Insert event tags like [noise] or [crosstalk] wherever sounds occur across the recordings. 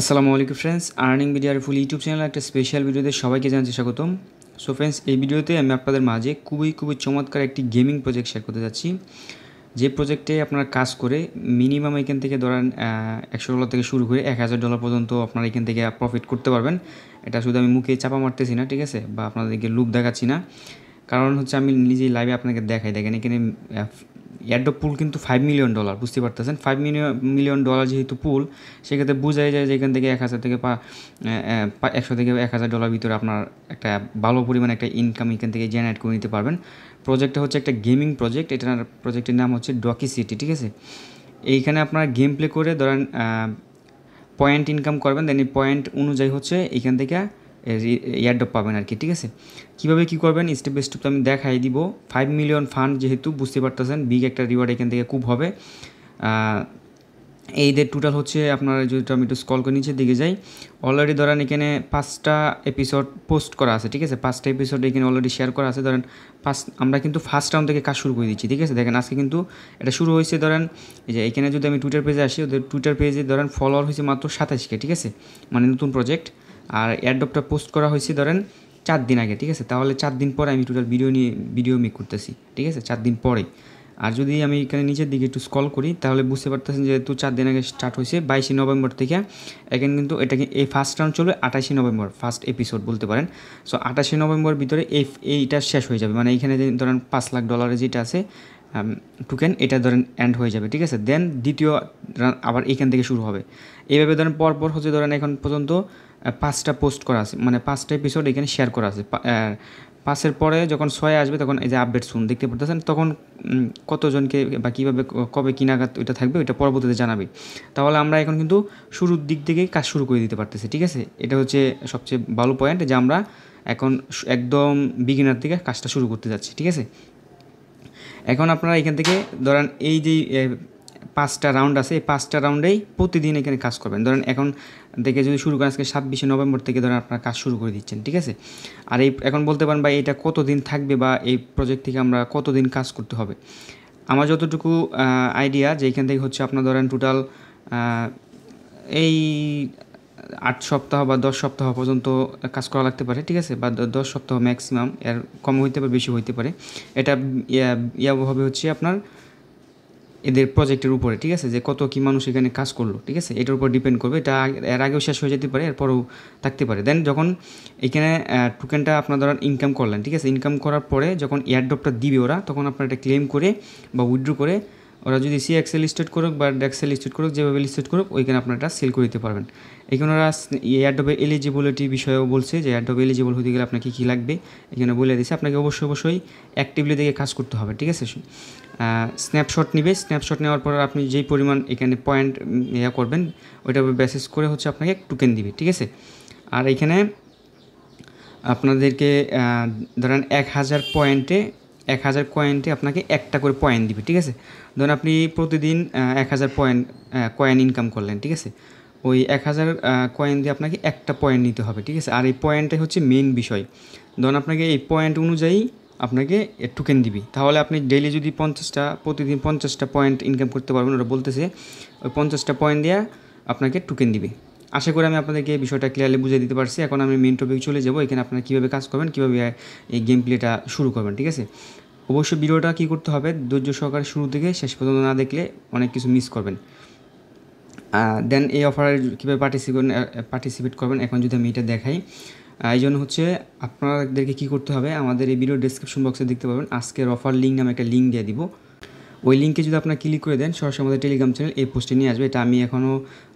আসসালামু আলাইকুম friends earning মিডিয়ার ফুল ইউটিউব চ্যানেলে একটা স্পেশাল ভিডিওতে সবাইকে জানাচ্ছি স্বাগতম সো ফ্রেন্ডস এই ভিডিওতে আমি আপনাদের মাঝে খুবই খুবই চমৎকার একটি গেমিং প্রজেক্ট শেয়ার করতে যাচ্ছি যে প্রজেক্টে আপনারা কাজ করে মিনিমাম এখান থেকে ধরেন একশো ডলার থেকে শুরু করে এক হাজার ডলার পর্যন্ত আপনারা এখান থেকে প্রফিট করতে পারবেন এটা শুধু আমি মুখে চাপা মারতেছি না ঠিক আছে বা আপনাদেরকে লুপ দেখাচ্ছি না কারণ হচ্ছে আমি নিজেই লাইভে আপনাকে দেখাই দেখেন এখানে অ্যাডপ পুল কিন্তু ফাইভ মিলিয়ন ডলার বুঝতে পারতেছেন ফাইভ মিলিয়ন মিলিয়ন ডলার যেহেতু পুল সেক্ষেত্রে বোঝাই যায় যে এখান থেকে এক হাজার থেকে একশো থেকে এক হাজার ডলার ভিতরে আপনার একটা ভালো পরিমাণে একটা ইনকাম এখান থেকে জেনারেট করে নিতে পারবেন প্রজেক্টটা হচ্ছে একটা গেমিং প্রজেক্ট এটার প্রজেক্টের নাম হচ্ছে ডকি সিটি ঠিক আছে এইখানে আপনারা গেম প্লে করে ধরেন পয়েন্ট ইনকাম করবেন দেন এই পয়েন্ট অনুযায়ী হচ্ছে এখান থেকে ইয়ারডপ পাবেন আর কি ঠিক আছে কীভাবে কী করবেন স্টেপ বাই স্টেপ আমি দেখাই দিব ফাইভ মিলিয়ন ফান্ড যেহেতু বুঝতে পারতেছেন বিগ একটা রিওয়ার্ড এখান থেকে খুব হবে এইদের টোটাল হচ্ছে আপনারা যদি আমি একটু স্কল করে নিচে দিকে যাই অলরেডি ধরেন এখানে পাঁচটা এপিসোড পোস্ট করা আছে ঠিক আছে পাঁচটা এপিসোড এখানে অলরেডি শেয়ার করা আছে ধরেন ফার্স্ট আমরা কিন্তু ফার্স্ট রাউন্ড থেকে কাজ শুরু করে দিচ্ছি ঠিক আছে দেখেন আজকে কিন্তু এটা শুরু হয়েছে ধরেন এই যে এখানে যদি আমি টুইটার পেজে আসি ওদের টুইটার পেজে ধরেন ফলোয়ার হয়েছে মাত্র সাতাশকে ঠিক আছে মানে নতুন প্রজেক্ট আর অ্যাডপটা পোস্ট করা হয়েছে ধরেন চার দিন আগে ঠিক আছে তাহলে চার দিন পরে আমি টোটাল ভিডিও নিয়ে ভিডিও মেক করতেছি ঠিক আছে চার দিন পরে আর যদি আমি এখানে নিচের দিকে একটু স্কল করি তাহলে বুঝতে পারতেছেন যেহেতু চার দিন আগে স্টার্ট হয়েছে বাইশে নভেম্বর থেকে এখন কিন্তু এটাকে এই ফার্স্ট রাউন্ড চলবে আঠাশে নভেম্বর ফার্স্ট এপিসোড বলতে পারেন সো আঠাশে নভেম্বর ভিতরে এই এইটা শেষ হয়ে যাবে মানে এখানে ধরেন পাঁচ লাখ ডলারের যেটা আছে টুকেন এটা ধরেন এন্ড হয়ে যাবে ঠিক আছে দেন দ্বিতীয় আবার এখান থেকে শুরু হবে এইভাবে ধরেন পরপর হচ্ছে ধরেন এখন পর্যন্ত পাঁচটা পোস্ট করা আছে মানে পাঁচটা এপিসোড এখানে শেয়ার করা আছে পাঁচের পরে যখন ছয় আসবে তখন এই যে আপডেট শুন দেখতে পারতেছেন তখন কতজনকে বা কীভাবে কবে কিনাগাত ওইটা থাকবে ওইটা পরবর্তীতে জানাবে তাহলে আমরা এখন কিন্তু শুরুর দিক থেকেই কাজ শুরু করে দিতে পারতেছি ঠিক আছে এটা হচ্ছে সবচেয়ে ভালো পয়েন্ট যে আমরা এখন একদম বিগিনার থেকে কাজটা শুরু করতে যাচ্ছি ঠিক আছে এখন আপনারা এখান থেকে ধরেন এই যে পাঁচটা রাউন্ড আছে এই পাঁচটা রাউন্ডেই প্রতিদিন এখানে কাজ করবেন ধরেন এখন থেকে যদি শুরু করেন আজকে ছাব্বিশে নভেম্বর থেকে ধরেন আপনারা কাজ শুরু করে দিচ্ছেন ঠিক আছে আর এই এখন বলতে পারেন বা এটা কতদিন থাকবে বা এই প্রজেক্ট থেকে আমরা কতদিন কাজ করতে হবে আমার যতটুকু আইডিয়া যে এখান থেকে হচ্ছে আপনার ধরেন টোটাল এই আট সপ্তাহ বা দশ সপ্তাহ পর্যন্ত কাজ করা লাগতে পারে ঠিক আছে বা দশ সপ্তাহ ম্যাক্সিমাম এর কম হইতে পারে বেশি হইতে পারে এটা ইয়াভাবে হচ্ছে আপনার এদের প্রজেক্টের উপরে ঠিক আছে যে কত কি মানুষ এখানে কাজ করলো ঠিক আছে এটার উপর ডিপেন্ড করবে এটা এর আগেও শেষ হয়ে যেতে পারে এরপরেও থাকতে পারে দেন যখন এখানে টোকেনটা আপনার ধরেন ইনকাম করলেন ঠিক আছে ইনকাম করার পরে যখন এয়ারড্রপটা দিবে ওরা তখন আপনার এটা ক্লেম করে বা উইড্রো করে ওরা যদি সি এক্সেল লিস্টেড করুক বা ডেক্সেল লিস্টেড করুক যেভাবে লিস্টেড করুক ওইখানে আপনারা সেল করে দিতে পারবেন এখানে ওরা ডবে এলিজিবিলিটি বিষয়েও বলছে যে এয়ারডপ এলিজিবল হতে গেলে আপনাকে কী লাগবে এখানে বলে দিয়েছে আপনাকে অবশ্যই অবশ্যই অ্যাক্টিভলি দেখে কাজ করতে হবে ঠিক আছে স্ন্যাপশট নেবে স্ন্যাপশট নেওয়ার পর আপনি যেই পরিমাণ এখানে পয়েন্ট ইয়া করবেন ওইটার উপর করে হচ্ছে আপনাকে টোকেন দিবে ঠিক আছে আর এখানে আপনাদেরকে ধরেন এক হাজার পয়েন্টে এক হাজার কয়েনটি আপনাকে একটা করে পয়েন্ট দিবে ঠিক আছে ধরুন আপনি প্রতিদিন এক হাজার পয়েন্ট কয়েন ইনকাম করলেন ঠিক আছে ওই এক হাজার কয়েন দিয়ে আপনাকে একটা পয়েন্ট নিতে হবে ঠিক আছে আর এই পয়েন্টটাই হচ্ছে মেন বিষয় ধরুন আপনাকে এই পয়েন্ট অনুযায়ী আপনাকে টোকেন দিবি তাহলে আপনি ডেইলি যদি পঞ্চাশটা প্রতিদিন পঞ্চাশটা পয়েন্ট ইনকাম করতে পারবেন ওরা বলতেছে ওই পঞ্চাশটা পয়েন্ট দিয়ে আপনাকে টোকেন দিবে আশা করি আমি আপনাদেরকে এই বিষয়টা ক্লিয়ারলি বুঝিয়ে দিতে পারছি এখন আমি মেন টপিক চলে যাবো এখানে আপনারা কীভাবে কাজ করবেন কীভাবে এই গেম প্লেটা শুরু করবেন ঠিক আছে অবশ্যই ভিডিওটা কী করতে হবে ধৈর্য সহকারে শুরু থেকে শেষ পর্যন্ত না দেখলে অনেক কিছু মিস করবেন দেন এই অফারে কীভাবে পার্টিসিপেট পার্টিসিপেট করবেন এখন যদি আমি এটা দেখাই এই জন্য হচ্ছে আপনাদেরকে কী করতে হবে আমাদের এই ভিডিও ডিসক্রিপশন বক্সে দেখতে পাবেন আজকের অফার লিঙ্ক নামে একটা লিঙ্ক দিয়ে দিব ওই লিঙ্কে যদি আপনারা ক্লিক করে দেন সরাসরি আমাদের টেলিগ্রাম চ্যানেল এই পোস্টে নিয়ে আসবে এটা আমি এখনও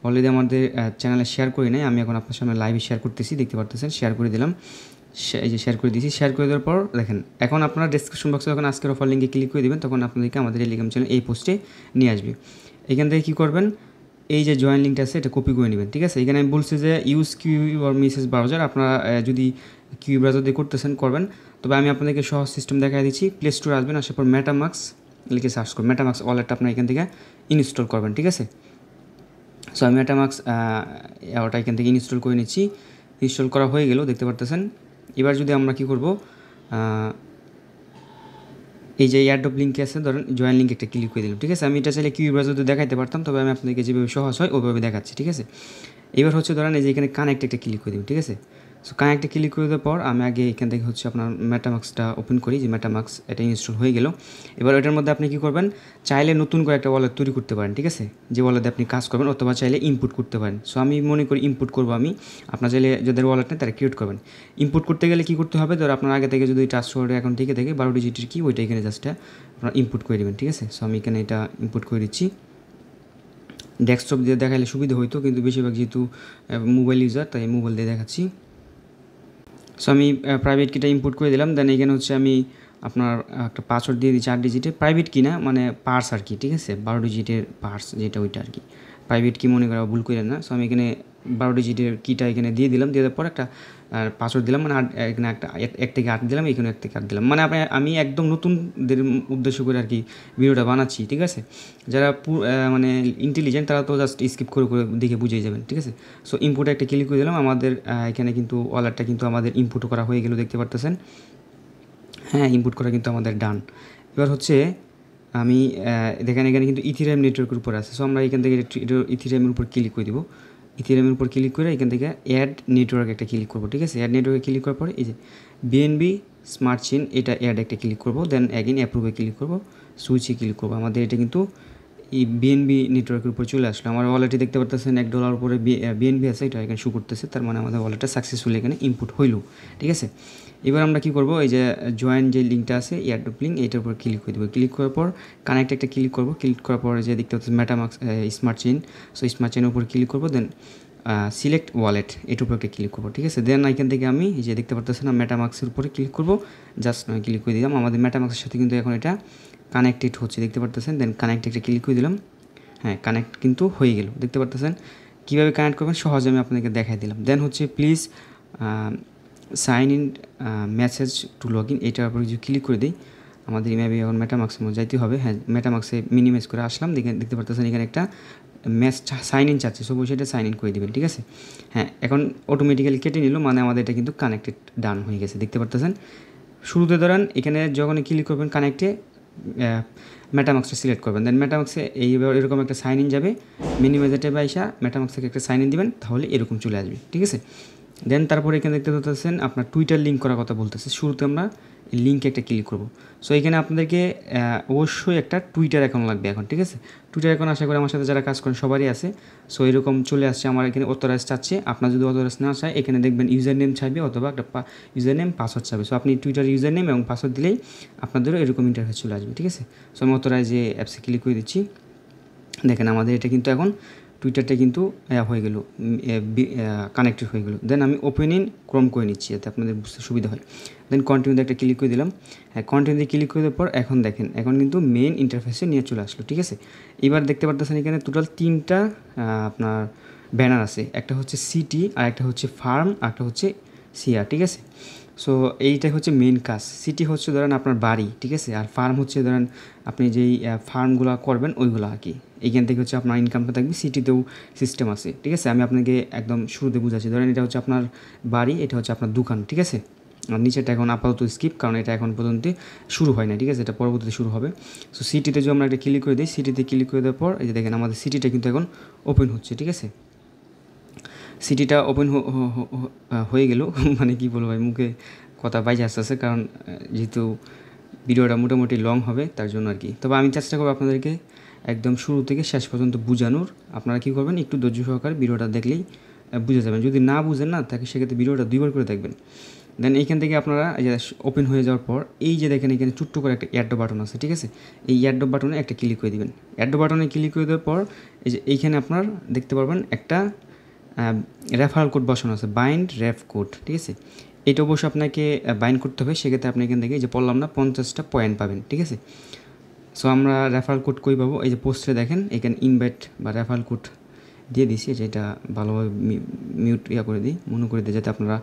অলরেডি আমাদের চ্যানেলে শেয়ার করি নাই আমি এখন আপনার সামনে লাইভে শেয়ার করতেছি দেখতে পারতেছেন শেয়ার করে দিলাম এই যে শেয়ার করে দিয়েছি শেয়ার করে দেওয়ার পর দেখেন এখন আপনারা ডিসক্রিপশন বক্সে যখন আজকের অফার লিঙ্কে ক্লিক করে দেবেন তখন আপনাদেরকে আমাদের টেলিগ্রাম চ্যানেল এই পোস্টে নিয়ে আসবে এখান থেকে কী করবেন এই যে জয়েন লিঙ্কটা আছে এটা কপি করে নেবেন ঠিক আছে এখানে আমি বলছি যে use Q or Mises browser আপনারা যদি কিউ ব্রাউজার দিয়ে করতেছেন করবেন তবে আমি আপনাদেরকে সহজ সিস্টেম দেখা দিচ্ছি প্লে স্টোর আসবেন আসার পর ম্যাটামাক্স লিখে সার্চ করুন মেটামাক্স ওয়ালেটটা আপনার এখান থেকে ইনস্টল করবেন ঠিক আছে সো আমি মেটামাক্স ওটা এখান থেকে ইনস্টল করে নিচ্ছি ইনস্টল করা হয়ে গেল দেখতে পারতেছেন এবার যদি আমরা কি করব এই যে এয়ারডপ লিঙ্কে আছে ধরেন জয়েন লিঙ্ক একটা ক্লিক করে দিলাম ঠিক আছে আমি এটা চাইলে কিউ ব্রাউজারতে দেখাইতে পারতাম তবে আমি আপনাদেরকে যেভাবে সহজ হয় ওইভাবে দেখাচ্ছি ঠিক আছে এবার হচ্ছে ধরেন এই যে এখানে কানেক্ট একটা ক্লিক করে দিব ঠিক আছে সো কানেক্টে ক্লিক করে দেওয়ার পর আমি আগে এখান থেকে হচ্ছে আপনার মেটামাক্সটা ওপেন করি যে মেটামাক্স এটা ইনস্টল হয়ে গেল এবার এটার মধ্যে আপনি কী করবেন চাইলে নতুন করে একটা ওয়ালেট তৈরি করতে পারেন ঠিক আছে যে ওয়ালেটে আপনি কাজ করবেন অথবা চাইলে ইনপুট করতে পারেন সো আমি মনে করি ইনপুট করবো আমি আপনার চাইলে যাদের ওয়ালেট নেই তারা ক্রিয়েট করবেন ইনপুট করতে গেলে কী করতে হবে ধর আপনার আগে থেকে যদি ট্রান্সফার অ্যাকাউন্ট থেকে থাকে বারো ডিজিটের কি ওইটা এখানে জাস্ট আপনার ইনপুট করে দেবেন ঠিক আছে সো আমি এখানে এটা ইনপুট করে দিচ্ছি ডেস্কটপ দিয়ে দেখালে সুবিধা হইতো কিন্তু বেশিরভাগ যেহেতু মোবাইল ইউজার তাই মোবাইল দিয়ে দেখাচ্ছি সো আমি প্রাইভেট কিটা ইম্পোর্ট করে দিলাম দেন এখানে হচ্ছে আমি আপনার একটা পাসওয়ার্ড দিয়ে দিই চার ডিজিটে প্রাইভেট কি না মানে পার্স আর কি ঠিক আছে বারো ডিজিটের পার্স যেটা ওইটা আর কি প্রাইভেট কি মনে করা ভুল করে না সো আমি এখানে বারো ডিজিটের কিটা এখানে দিয়ে দিলাম দিয়ে দেওয়ার পর একটা আর পাসওয়ার্ড দিলাম মানে এখানে একটা এক থেকে আট দিলাম এখানে এক থেকে আট দিলাম মানে আমি একদম নতুনদের উদ্দেশ্য করে আর কি ভিডিওটা বানাচ্ছি ঠিক আছে যারা মানে ইন্টেলিজেন্ট তারা তো জাস্ট স্কিপ করে করে দেখে বুঝিয়ে যাবেন ঠিক আছে সো ইম্পোর্টে একটা ক্লিক করে দিলাম আমাদের এখানে কিন্তু ওয়ালেটটা কিন্তু আমাদের ইম্পোর্ট করা হয়ে গেল দেখতে পারতেছেন হ্যাঁ ইম্পোর্ট করা কিন্তু আমাদের ডান এবার হচ্ছে আমি দেখেন এখানে কিন্তু ইথিরাম নেটওয়ার্কের উপর আছে সো আমরা এখান থেকে ইথিরামের উপর ক্লিক করে দিব ইথিরামের উপর ক্লিক করে এখান থেকে অ্যাড নেটওয়ার্ক একটা ক্লিক করবো ঠিক আছে অ্যাড নেটওয়ার্কে ক্লিক করার পরে এই যে বিএনবি স্মার্ট চেন এটা অ্যাড একটা ক্লিক করবো দেন অ্যাগেন অ্যাপ্রুভে ক্লিক করবো সুইচে ক্লিক করবো আমাদের এটা কিন্তু এই বিএনবি নেটওয়ার্কের উপর চলে আসলো আমার ওয়ালেটে দেখতে পারতেছেন এক ডলার উপরে বিএনবি আছে এটা এখানে শু করতেছে তার মানে আমাদের ওয়ালেটটা সাকসেসফুলি এখানে ইনপুট হইল ঠিক আছে এবার আমরা কি করব এই যে জয়েন যে লিঙ্কটা আছে ইয়ারড্রপ লিঙ্ক এটার উপর ক্লিক করে দেবো ক্লিক করার পর কানেক্ট একটা ক্লিক করব ক্লিক করার পর যে দেখতে পাচ্ছি MetaMask smart chain so smart চেনের উপর ক্লিক করবো দেন সিলেক্ট ওয়ালেট এটার উপর একটা ক্লিক করবো ঠিক আছে দেন এখান থেকে আমি যে দেখতে পারতেছি না ম্যাটামাক্সের উপরে ক্লিক করবো জাস্ট নয় ক্লিক করে দিলাম আমাদের ম্যাটামাক্সের সাথে কিন্তু এখন এটা কানেক্টেড হচ্ছে দেখতে পারতেছেন দেন কানেক্ট একটা ক্লিক করে দিলাম হ্যাঁ কানেক্ট কিন্তু হয়ে গেল দেখতে পারতেছেন কীভাবে কানেক্ট করবেন সহজে আমি আপনাকে দেখাই দিলাম দেন হচ্ছে please sign in message to log in এটার উপরে যদি ক্লিক করে দিই আমাদের ইমেবি এখন মেটামাক্সের মধ্যে যাইতে হবে হ্যাঁ মেটামাক্সে মিনিমাইজ করে আসলাম দেখে দেখতে পারতেছেন এখানে একটা ম্যাচ সাইন ইন চাচ্ছে সবুজ সেটা সাইন ইন করে দেবেন ঠিক আছে হ্যাঁ এখন অটোমেটিক্যালি কেটে নিল মানে আমাদের এটা কিন্তু কানেক্টেড ডান হয়ে গেছে দেখতে পারতেছেন শুরুতে ধরেন এখানে যখন ক্লিক করবেন কানেক্টে ম্যাটামাক্সটা সিলেক্ট করবেন দেন ম্যাটামাক্সে এইবার এরকম একটা সাইন ইন যাবে মিনিমাইজার টেবে আইসা ম্যাটামাক্স থেকে একটা সাইন ইন দেবেন তাহলে এরকম চলে আসবে ঠিক আছে দেন তারপরে এখানে দেখতে পাচ্ছেন আপনার টুইটার লিঙ্ক করার কথা বলতেছে শুরুতে আমরা লিঙ্কে একটা ক্লিক করব সো এখানে আপনাদেরকে অবশ্যই একটা টুইটার অ্যাকাউন্ট লাগবে এখন ঠিক আছে টুইটার অ্যাকাউন্ট আশা করি আমার সাথে যারা কাজ করেন সবারই আছে সো এরকম চলে আসছে আমার এখানে অথরাইজ চাচ্ছে আপনার যদি অথরাইজ না চায় এখানে দেখবেন ইউজার নেম চাইবে অথবা একটা ইউজার নেম পাসওয়ার্ড চাইবে সো আপনি টুইটার ইউজার নেম এবং পাসওয়ার্ড দিলেই আপনাদেরও এরকম ইন্টারফেস চলে আসবে ঠিক আছে সো আমি অথরাইজে অ্যাপসে ক্লিক করে দিচ্ছি দেখেন আমাদের এটা কিন্তু এখন টুইটারটা কিন্তু হয়ে গেল কানেক্টেড হয়ে গেল দেন আমি ওপেন ইন ক্রম করে নিচ্ছি যাতে আপনাদের বুঝতে সুবিধা হয় দেন কন্টিনিউতে একটা ক্লিক করে দিলাম হ্যাঁ কন্টিনিউতে ক্লিক করে দেওয়ার পর এখন দেখেন এখন কিন্তু মেন ইন্টারফেসে নিয়ে চলে আসলো ঠিক আছে এবার দেখতে পারতেছেন এখানে টোটাল তিনটা আপনার ব্যানার আছে একটা হচ্ছে সিটি আর একটা হচ্ছে ফার্ম আর একটা হচ্ছে সিআর ঠিক আছে সো এইটাই হচ্ছে মেন কাজ সিটি হচ্ছে ধরেন আপনার বাড়ি ঠিক আছে আর ফার্ম হচ্ছে ধরেন আপনি যেই ফার্মগুলো করবেন ওইগুলো আর কি এইখান থেকে হচ্ছে আপনার ইনকামটা থাকবে সিটিতেও সিস্টেম আছে ঠিক আছে আমি আপনাকে একদম শুরুতে বুঝাচ্ছি ধরেন এটা হচ্ছে আপনার বাড়ি এটা হচ্ছে আপনার দোকান ঠিক আছে আর নিচেটা এখন আপাতত স্কিপ কারণ এটা এখন পর্যন্ত শুরু হয় না ঠিক আছে এটা পরবর্তীতে শুরু হবে সো সিটিতে যদি আমরা একটা ক্লিক করে দিই সিটিতে ক্লিক করে দেওয়ার পর এই যে দেখেন আমাদের সিটিটা কিন্তু এখন ওপেন হচ্ছে ঠিক আছে সিটিটা ওপেন হয়ে গেল [laughs] মানে কি বলবো ভাই মুখে কথা বাইজে আস্তে আস্তে কারণ যেহেতু ভিডিওটা মোটামুটি লং হবে তার জন্য আর কি তবে আমি চেষ্টা করবো আপনাদেরকে একদম শুরু থেকে শেষ পর্যন্ত বোঝানোর আপনারা কী করবেন একটু ধৈর্য সহকারে ভিডিওটা দেখলেই বুঝে যাবেন যদি না বুঝেন না তাকে সেক্ষেত্রে ভিডিওটা দুইবার করে দেখবেন দেন এইখান থেকে আপনারা যে ওপেন হয়ে যাওয়ার পর এই যে দেখেন এখানে ছোট্ট করে একটা অ্যাডো বাটন আছে ঠিক আছে এই অ্যাডো বাটনে একটা ক্লিক করে দেবেন অ্যাডো বাটনে ক্লিক করে দেওয়ার পর এই যে এইখানে আপনার দেখতে পারবেন একটা রেফারাল কোড বসানো আছে বাইন্ড রেফ কোড ঠিক আছে এটা অবশ্য আপনাকে বাইন্ড করতে হবে সেক্ষেত্রে আপনি এখান থেকে যে বললাম না পঞ্চাশটা পয়েন্ট পাবেন ঠিক আছে সো আমরা রেফারাল কোড কই পাবো এই যে পোস্টে দেখেন এখানে ইনভাইট বা রেফারাল কোড দিয়ে দিছি যেটা ভালোভাবে মিউট ইয়া করে দিই মনে করে দিই যাতে আপনারা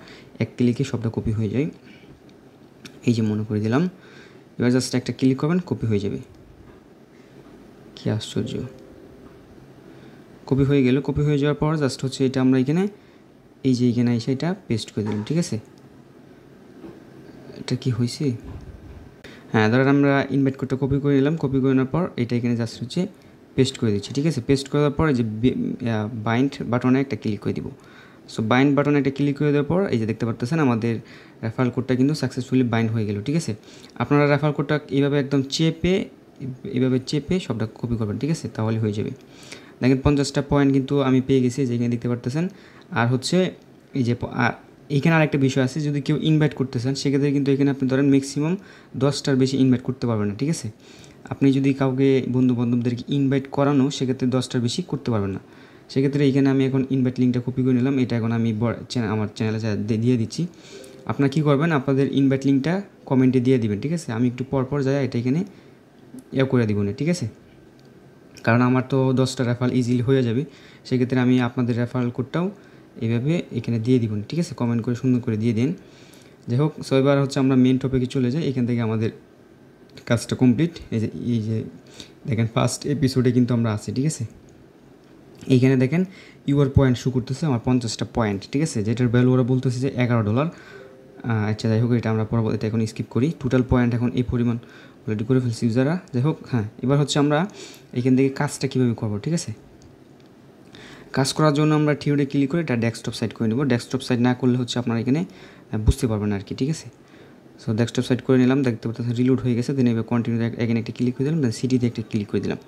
এক ক্লিকে সবটা কপি হয়ে যায় এই যে মনে করে দিলাম এবার জাস্ট একটা ক্লিক করবেন কপি হয়ে যাবে কি আশ্চর্য কপি হয়ে গেল কপি হয়ে যাওয়ার পর জাস্ট হচ্ছে এটা আমরা এখানে এই যে এখানে এসে এটা পেস্ট করে দিলাম ঠিক আছে এটা কি হয়েছে হ্যাঁ ধরেন আমরা ইনভাইট কোডটা কপি করে নিলাম কপি করে নেওয়ার পর এটা এখানে জাস্ট হচ্ছে পেস্ট করে দিচ্ছি ঠিক আছে পেস্ট করার পর এই যে বাইন্ড বাটনে একটা ক্লিক করে দিব সো বাইন্ড বাটনে একটা ক্লিক করে দেওয়ার পর এই যে দেখতে পারতেছেন আমাদের রেফারেল কোডটা কিন্তু সাকসেসফুলি বাইন্ড হয়ে গেল ঠিক আছে আপনারা রেফারেল কোডটা এইভাবে একদম চেপে এইভাবে চেপে সবটা কপি করবেন ঠিক আছে তাহলে হয়ে যাবে দেখেন পঞ্চাশটা পয়েন্ট কিন্তু আমি পেয়ে গেছি যেখানে দেখতে পারতেছেন আর হচ্ছে এই যে এখানে আরেকটা বিষয় আছে যদি কেউ ইনভাইট করতে চান সেক্ষেত্রে কিন্তু এখানে আপনি ধরেন ম্যাক্সিমাম দশটার বেশি ইনভাইট করতে পারবেন না ঠিক আছে আপনি যদি কাউকে বন্ধু বান্ধবদেরকে ইনভাইট করানো সেক্ষেত্রে দশটার বেশি করতে পারবেন না সেক্ষেত্রে এখানে আমি এখন ইনভাইট লিঙ্কটা কপি করে নিলাম এটা এখন আমি আমার চ্যানেলে দিয়ে দিচ্ছি আপনার কী করবেন আপনাদের ইনভাইট লিঙ্কটা কমেন্টে দিয়ে দিবেন ঠিক আছে আমি একটু পরপর যাই এটা এখানে ইয়ে করে দিব না ঠিক আছে কারণ আমার তো দশটা রেফাল ইজিলি হয়ে যাবে সেক্ষেত্রে আমি আপনাদের রেফারেল কোডটাও এইভাবে এখানে দিয়ে দিবেন ঠিক আছে কমেন্ট করে সুন্দর করে দিয়ে দিন যাই হোক সো এবার হচ্ছে আমরা মেন টপিকে চলে যাই এখান থেকে আমাদের কাজটা কমপ্লিট এই যে এই যে দেখেন ফার্স্ট এপিসোডে কিন্তু আমরা আছি ঠিক আছে এইখানে দেখেন ইউর পয়েন্ট শু করতেছে আমার পঞ্চাশটা পয়েন্ট ঠিক আছে যেটার ভ্যালু ওরা বলতেছে যে এগারো ডলার আচ্ছা যাই হোক এটা আমরা পরবর্তীতে এখন স্কিপ করি টোটাল পয়েন্ট এখন এই পরিমাণ অলরেডি করে ফেলছি ইউজাররা যাই হোক হ্যাঁ এবার হচ্ছে আমরা এখান থেকে কাজটা কীভাবে করবো ঠিক আছে কাজ করার জন্য আমরা থিওরে ক্লিক করে এটা ডেস্কটপ সাইট করে নেব ডেস্কটপ সাইট না করলে হচ্ছে আপনারা এখানে বুঝতে পারবেন আর কি ঠিক আছে সো ডেস্কটপ সাইট করে নিলাম দেখতে পাচ্ছি রিলোড হয়ে গেছে দেন এবার কন্টিনিউ এখানে একটা ক্লিক করে দিলাম দেন সিটিতে একটা ক্লিক করে দিলাম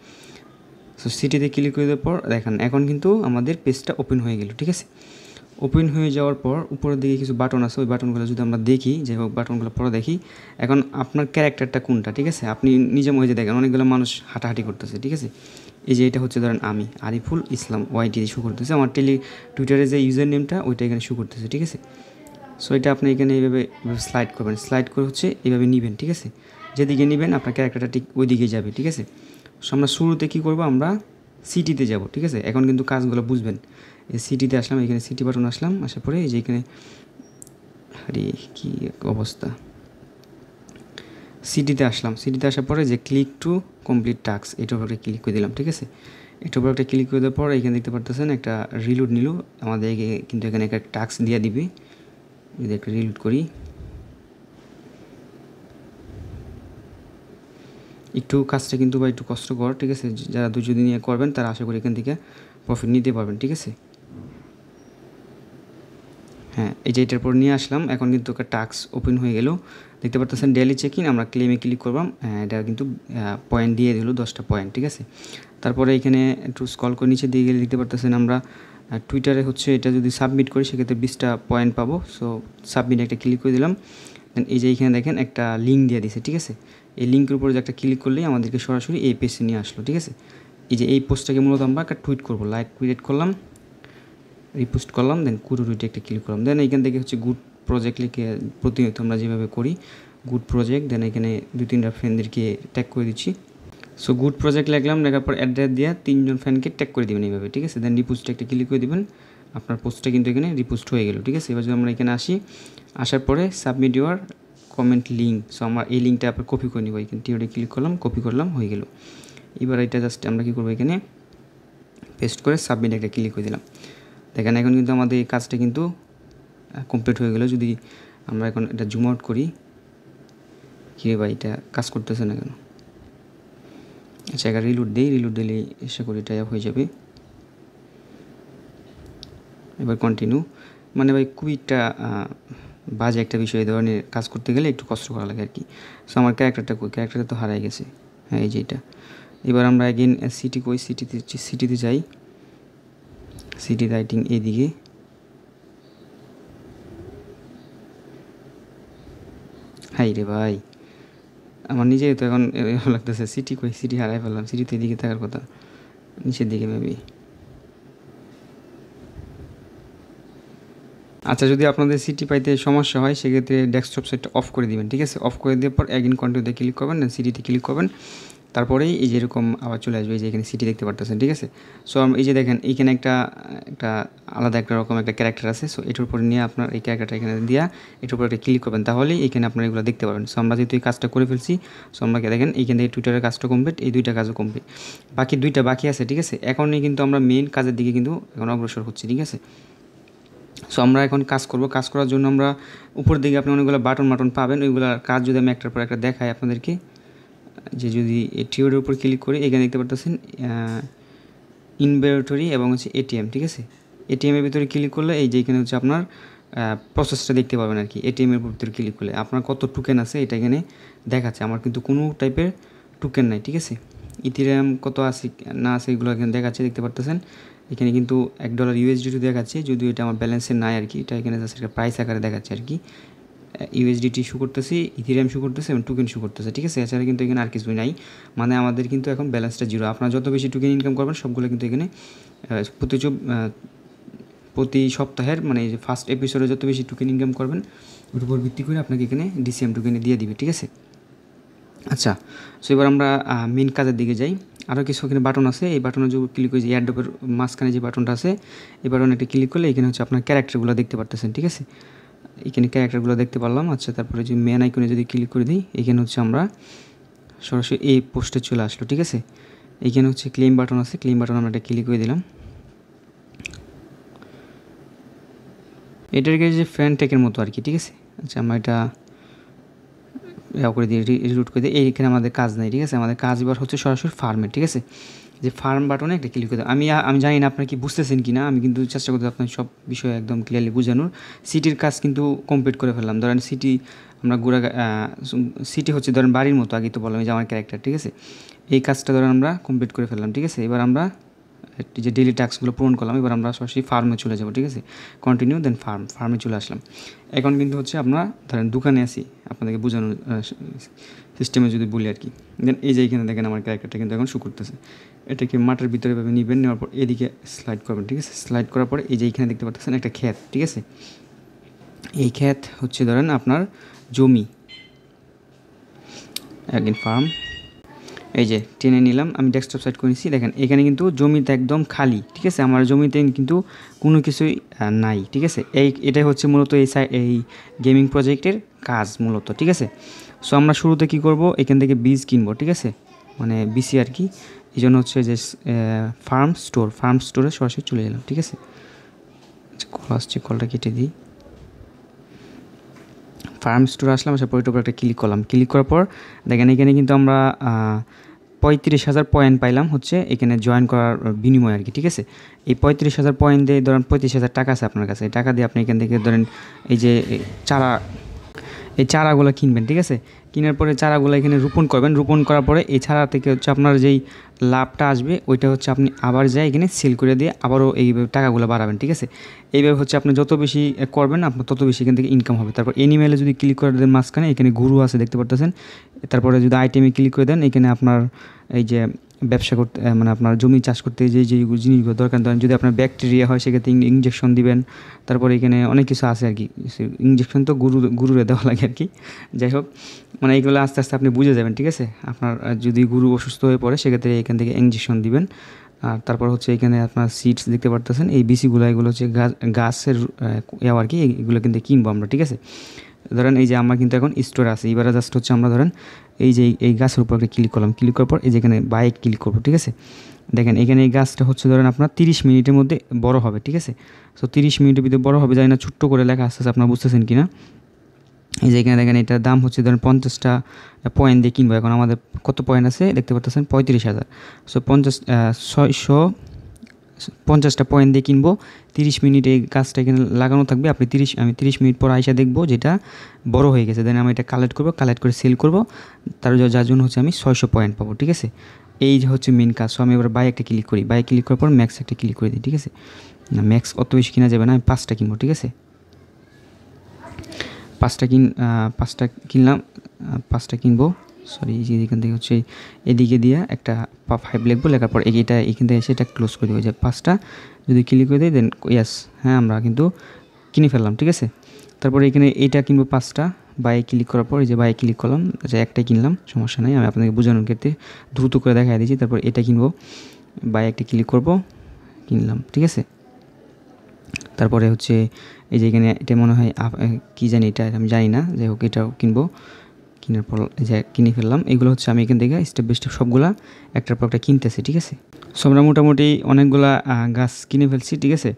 সো সিটিতে ক্লিক করে দেওয়ার পর দেখেন এখন কিন্তু আমাদের পেজটা ওপেন হয়ে গেল ঠিক আছে ওপেন হয়ে যাওয়ার পর উপরের দিকে কিছু বাটন আছে ওই বাটনগুলো যদি আমরা দেখি যাই হোক বাটনগুলো পরে দেখি এখন আপনার ক্যারেক্টারটা কোনটা ঠিক আছে আপনি নিজে মহিজে দেখেন অনেকগুলো মানুষ হাঁটাহাঁটি করতেছে ঠিক আছে এই যে এটা হচ্ছে ধরেন আমি আরিফুল ইসলাম ওয়াইটি শু করতেছে আমার টেলি টুইটারে যে ইউজার নেমটা ওইটা এখানে শু করতেছে ঠিক আছে সো এটা আপনি এখানে এইভাবে স্লাইড করবেন স্লাইড করে হচ্ছে এইভাবে নেবেন ঠিক আছে যেদিকে নেবেন আপনার ক্যারেক্টারটা ঠিক ওই যাবে ঠিক আছে সো আমরা শুরুতে কী করবো আমরা সিটিতে যাব ঠিক আছে এখন কিন্তু কাজগুলো বুঝবেন এই সিটিতে আসলাম এখানে সিটি বাটন আসলাম আসার পরে এই যে এখানে আরে কি অবস্থা সিটিতে আসলাম সিটিতে আসার পরে যে ক্লিক টু কমপ্লিট টাস্ক এটার উপরে ক্লিক করে দিলাম ঠিক আছে এটার উপর একটা ক্লিক করে দেওয়ার পর এখানে দেখতে পারতেছেন একটা রিলুট নিল আমাদেরকে কিন্তু এখানে একটা টাস্ক দিয়ে দিবে যদি একটা রিলোড করি একটু কাজটা কিন্তু বা একটু কষ্টকর ঠিক আছে যারা দুই যদি নিয়ে করবেন তারা আশা করি এখান থেকে প্রফিট নিতে পারবেন ঠিক আছে হ্যাঁ এই যে এটার পর নিয়ে আসলাম এখন কিন্তু একটা টাক্স ওপেন হয়ে গেল দেখতে পারতেছেন ডেলি চেক ইন আমরা ক্লেমে ক্লিক করলাম এটা কিন্তু পয়েন্ট দিয়ে দিল দশটা পয়েন্ট ঠিক আছে তারপরে এখানে একটু স্কল করে নিচে দিয়ে গেলে দেখতে পারতেছেন আমরা টুইটারে হচ্ছে এটা যদি সাবমিট করি সেক্ষেত্রে বিশটা পয়েন্ট পাবো সো সাবমিট একটা ক্লিক করে দিলাম দেন এই যে এখানে দেখেন একটা লিঙ্ক দিয়ে দিছে ঠিক আছে এই লিঙ্কের উপরে যে একটা ক্লিক করলেই আমাদেরকে সরাসরি এই পেজে নিয়ে আসলো ঠিক আছে এই যে এই পোস্টটাকে মূলত আমরা একটা টুইট করবো লাইক ক্রিয়েট করলাম রিপোস্ট করলাম দেন কুরু টুইটে একটা ক্লিক করলাম দেন এখান থেকে হচ্ছে গুড প্রজেক্ট লিখে প্রতিনিয়ত আমরা যেভাবে করি গুড প্রজেক্ট দেন এখানে দু তিনটা ফ্রেন্ডদেরকে ট্যাগ করে দিচ্ছি সো গুড প্রজেক্ট লাগলাম লেখার পর অ্যাড্রেস দিয়ে তিনজন ফ্যানকে ট্যাগ করে দেবেন এইভাবে ঠিক আছে দেন রিপোস্টটা একটা ক্লিক করে দেবেন আপনার পোস্টটা কিন্তু এখানে রিপোস্ট হয়ে গেল ঠিক আছে এবার যদি আমরা এখানে আসি আসার পরে submit your comment link so আমরা এই লিঙ্কটা আপনার কপি করে নিব এখানে টিওডে ক্লিক করলাম কপি করলাম হয়ে গেল এবার এটা জাস্ট আমরা কী করবো এখানে পেস্ট করে সাবমিট একটা ক্লিক করে দিলাম দেখেন এখন কিন্তু আমাদের এই কাজটা কিন্তু কমপ্লিট হয়ে গেল যদি আমরা এখন এটা জুম আউট করি কী ভাই এটা কাজ করতেছে না কেন আচ্ছা এখানে রিলুট দিই রিলুট দিলে এসে করি এটা হয়ে যাবে এবার কন্টিনিউ মানে ভাই খুবই একটা বাজে একটা বিষয় এই ধরনের কাজ করতে গেলে একটু কষ্ট করা লাগে আর কি সো আমার ক্যারেক্টারটা কই ক্যারেক্টারটা তো হারাই গেছে হ্যাঁ এই যে এটা এবার আমরা অ্যাগেন সিটি কই সিটিতে সিটিতে যাই সিটি রাইটিং এদিকে হাই রে ভাই আমার নিজেই তো এখন লাগতেছে সিটি কই সিটি হারাই ফেললাম সিটিতে এদিকে থাকার কথা নিচের দিকে মেবি আচ্ছা যদি আপনাদের সিটি পাইতে সমস্যা হয় সেক্ষেত্রে ডেস্কটপ সেটটা অফ করে দিবেন ঠিক আছে অফ করে দেওয়ার পর অ্যাগিন কন্টিনিউতে ক্লিক করবেন সিটিতে ক্লিক করবেন তারপরেই এই যেরকম আবার চলে আসবে এই যে এখানে সিটি দেখতে পারতেছেন ঠিক আছে সো এই যে দেখেন এখানে একটা একটা আলাদা একটা রকম একটা ক্যারেক্টার আছে সো এটার উপর নিয়ে আপনার এই ক্যারেক্টারটা এখানে দেওয়া এটার উপর একটা ক্লিক করবেন তাহলেই এখানে আপনারা এগুলো দেখতে পাবেন সো আমরা যেহেতু এই কাজটা করে ফেলছি সো আমরা দেখেন এইখান থেকে টুইটারের কাজটা কমপ্লিট এই দুইটা কাজও কমপ্লিট বাকি দুইটা বাকি আছে ঠিক আছে এখনই কিন্তু আমরা মেন কাজের দিকে কিন্তু এখন অগ্রসর হচ্ছি ঠিক আছে সো আমরা এখন কাজ করব কাজ করার জন্য আমরা উপর দিকে আপনি অনেকগুলো বাটন মাটন পাবেন ওইগুলোর কাজ যদি আমি একটার পর একটা দেখাই আপনাদেরকে যে যদি টিওডের উপর ক্লিক করি এখানে দেখতে পারতেছেন ইনভেটরি এবং হচ্ছে এটিএম ঠিক আছে এটিএমের ভিতরে ক্লিক করলে এই যে এখানে হচ্ছে আপনার প্রসেসটা দেখতে পাবেন আর কি এটিএমের ভিতরে ক্লিক করলে আপনার কত টোকেন আছে এটা এখানে দেখাচ্ছে আমার কিন্তু কোনো টাইপের টোকেন নাই ঠিক আছে ইথিরাম কত আছে না আছে এগুলো এখানে দেখাচ্ছে দেখতে পারতেছেন এখানে কিন্তু এক ডলার ইউএসডিটি দেখাচ্ছে যদিও এটা আমার ব্যালেন্সে নাই আর কি এটা এখানে জাস্ট একটা প্রাইস আকারে দেখাচ্ছে আর কি ইউএসডিটি শু করতেছে ইথিরিয়াম শু করতেছে এবং টুকেন শু করতেছে ঠিক আছে এছাড়া কিন্তু এখানে আর কিছুই নাই মানে আমাদের কিন্তু এখন ব্যালেন্সটা জিরো আপনারা যত বেশি টুকেন ইনকাম করবেন সবগুলো কিন্তু এখানে প্রতি প্রতি সপ্তাহের মানে ফার্স্ট এপিসোডে যত বেশি টুকেন ইনকাম করবেন ওর উপর ভিত্তি করে আপনাকে এখানে ডিসিএম টুকেনে দিয়ে দিবে ঠিক আছে আচ্ছা সো এবার আমরা মেন কাজের দিকে যাই আরও কিছু এখানে বাটন আছে এই বাটনে যদি ক্লিক করে যে এয়ারড্রপের মাঝখানে যে বাটনটা আছে এই বাটনে একটা ক্লিক করলে এখানে হচ্ছে আপনার ক্যারেক্টারগুলো দেখতে পারতেছেন ঠিক আছে এখানে ক্যারেক্টারগুলো দেখতে পারলাম আচ্ছা তারপরে যে মেন আইকনে যদি ক্লিক করে দিই এখানে হচ্ছে আমরা সরাসরি এই পোস্টে চলে আসলো ঠিক আছে এখানে হচ্ছে ক্লেম বাটন আছে ক্লেম বাটন আমরা একটা ক্লিক করে দিলাম এটার যে ফ্যান ট্যাকের মতো আর কি ঠিক আছে আচ্ছা আমরা এটা ইয়া করে দিয়ে রুট করে দিই এইখানে আমাদের কাজ নেই ঠিক আছে আমাদের কাজ এবার হচ্ছে সরাসরি ফার্মে ঠিক আছে যে ফার্ম বাটনে একটা ক্লিক করতে আমি আমি জানি না আপনারা কি বুঝতেছেন কি না আমি কিন্তু চেষ্টা করতে আপনার সব বিষয়ে একদম ক্লিয়ারলি বোঝানোর সিটির কাজ কিন্তু কমপ্লিট করে ফেললাম ধরেন সিটি আমরা গোড়া সিটি হচ্ছে ধরেন বাড়ির মতো আগে তো বললাম যে আমার ক্যারেক্টার ঠিক আছে এই কাজটা ধরেন আমরা কমপ্লিট করে ফেললাম ঠিক আছে এবার আমরা যে ডেলি ট্যাক্সগুলো পূরণ করলাম এবার আমরা সরাসরি ফার্মে চলে যাবো ঠিক আছে কন্টিনিউ দেন ফার্ম ফার্মে চলে আসলাম এখন কিন্তু হচ্ছে আপনার ধরেন দোকানে আসি আপনাদেরকে বোঝানো সিস্টেমে যদি বলি আর কি দেন এই যে এখানে দেখেন আমার ক্যারেক্টারটা কিন্তু এখন শু করতেছে এটাকে মাঠের ভিতরে ভাবে নেবেন নেওয়ার পর এদিকে স্লাইড করবেন ঠিক আছে স্লাইড করার পর এই যে এখানে দেখতে পাচ্ছেন একটা খ্যাত ঠিক আছে এই খ্যাত হচ্ছে ধরেন আপনার জমি অ্যাগেন ফার্ম এই যে টেনে নিলাম আমি ডেস্কটপ সাইড করে নিচ্ছি দেখেন এখানে কিন্তু জমিতে একদম খালি ঠিক আছে আমার জমিতে কিন্তু কোনো কিছুই নাই ঠিক আছে এই এটাই হচ্ছে মূলত এই এই গেমিং প্রজেক্টের কাজ মূলত ঠিক আছে সো আমরা শুরুতে কি করব এখান থেকে বীজ কিনবো ঠিক আছে মানে বিসি আর কি এই জন্য হচ্ছে যে ফার্ম স্টোর ফার্ম স্টোরে সরাসরি চলে গেলাম ঠিক আছে কল আচ্ছা, আসছে কলটা কেটে দিই ফার্ম স্টোর আসলাম আসার পর উপর একটা ক্লিক করলাম ক্লিক করার পর দেখেন এখানে কিন্তু আমরা পঁয়ত্রিশ হাজার পয়েন্ট পাইলাম হচ্ছে এখানে জয়েন করার বিনিময় আর কি ঠিক আছে এই পঁয়ত্রিশ হাজার পয়েন্ট দিয়ে ধরেন পঁয়ত্রিশ হাজার টাকা আছে আপনার কাছে এই টাকা দিয়ে আপনি এখান থেকে ধরেন এই যে চারা এই চারাগুলো কিনবেন ঠিক আছে কেনার পরে চারাগুলো এখানে রোপণ করবেন রোপণ করার পরে এই চারা থেকে হচ্ছে আপনার যেই লাভটা আসবে ওইটা হচ্ছে আপনি আবার যাই এখানে সেল করে দিয়ে আবারও এইভাবে টাকাগুলো বাড়াবেন ঠিক আছে এইভাবে হচ্ছে আপনি যত বেশি করবেন আপনার তত বেশি এখান থেকে ইনকাম হবে তারপর এনিমেলে যদি ক্লিক করে দেন মাঝখানে এখানে গুরু আছে দেখতে পারতেছেন তারপরে যদি আইটেমে ক্লিক করে দেন এখানে আপনার এই যে ব্যবসা করতে মানে আপনার জমি চাষ করতে যে যে জিনিসগুলো দরকার ধরেন যদি আপনার ব্যাকটেরিয়া হয় সেক্ষেত্রে ইঞ্জেকশন দিবেন তারপরে এখানে অনেক কিছু আছে আর কি ইঞ্জেকশন তো গুরু গুরুরে দেওয়া লাগে আর কি যাই হোক মানে এইগুলো আস্তে আস্তে আপনি বুঝে যাবেন ঠিক আছে আপনার যদি গুরু অসুস্থ হয়ে পড়ে সেক্ষেত্রে এখান থেকে ইঞ্জেকশন দিবেন আর তারপর হচ্ছে এখানে আপনার সিডস দেখতে পারতেছেন এই বিসিগুলো এগুলো হচ্ছে গাছের ইয়াও আর কি এগুলো কিন্তু কিনবো আমরা ঠিক আছে ধরেন এই যে আমার কিন্তু এখন স্টোর আছে এবারে জাস্ট হচ্ছে আমরা ধরেন এই যে এই গাছের উপর একটা ক্লিক করলাম ক্লিক করার পর এই যেখানে বাইক ক্লিক করবো ঠিক আছে দেখেন এখানে এই গাছটা হচ্ছে ধরেন আপনার তিরিশ মিনিটের মধ্যে বড় হবে ঠিক আছে সো তিরিশ মিনিটের ভিতরে বড় হবে যাই না ছোট্ট করে লেখা আসতে আপনার বুঝতেছেন কি না এই যে এখানে দেখেন এটার দাম হচ্ছে ধরেন পঞ্চাশটা পয়েন্ট দিয়ে কিনবো এখন আমাদের কত পয়েন্ট আছে দেখতে পাচ্ছেন পঁয়ত্রিশ হাজার সো পঞ্চাশ ছয়শো পঞ্চাশটা পয়েন্ট দিয়ে কিনবো তিরিশ মিনিট এই কাজটা এখানে লাগানো থাকবে আপনি তিরিশ আমি তিরিশ মিনিট পর আইসা দেখবো যেটা বড় হয়ে গেছে দেন আমি এটা কালেক্ট করবো কালেক্ট করে সেল করবো তার যার জন্য হচ্ছে আমি ছয়শো পয়েন্ট পাবো ঠিক আছে এই যে হচ্ছে মেন কাজ সো আমি এবার বাই একটা ক্লিক করি বাই ক্লিক করার পর ম্যাক্স একটা ক্লিক করে দিই ঠিক আছে না ম্যাক্স অত বেশি কেনা যাবে না আমি পাঁচটা কিনবো ঠিক আছে পাঁচটা কিন পাঁচটা কিনলাম পাঁচটা কিনবো সরি এখান থেকে হচ্ছে এদিকে দিয়ে একটা ফাইভ লিখবো লেখার পর এটা এখান থেকে এসে এটা ক্লোজ করে দেবো যে পাঁচটা যদি ক্লিক করে দিই দেন ইয়াস হ্যাঁ আমরা কিন্তু কিনে ফেললাম ঠিক আছে তারপরে এখানে এটা কিনবো পাঁচটা বাই ক্লিক করার পর এই যে বাই ক্লিক করলাম যে আচ্ছা, একটাই কিনলাম সমস্যা নেই আমি আপনাকে বোঝানোর ক্ষেত্রে দ্রুত করে দেখাই দিয়েছি তারপর এটা কিনবো বাই একটা ক্লিক করব কিনলাম ঠিক আছে তারপরে হচ্ছে এই যে এখানে এটা মনে হয় কি জানি এটা আমি জানি না যাই হোক এটাও কিনবো কেনার পর যে কিনে ফেললাম এগুলো হচ্ছে আমি এখান থেকে স্টেপ বাই স্টেপ সবগুলা একটার পর একটা কিনতেছি ঠিক আছে সো আমরা মোটামুটি অনেকগুলা গাছ কিনে ফেলছি ঠিক আছে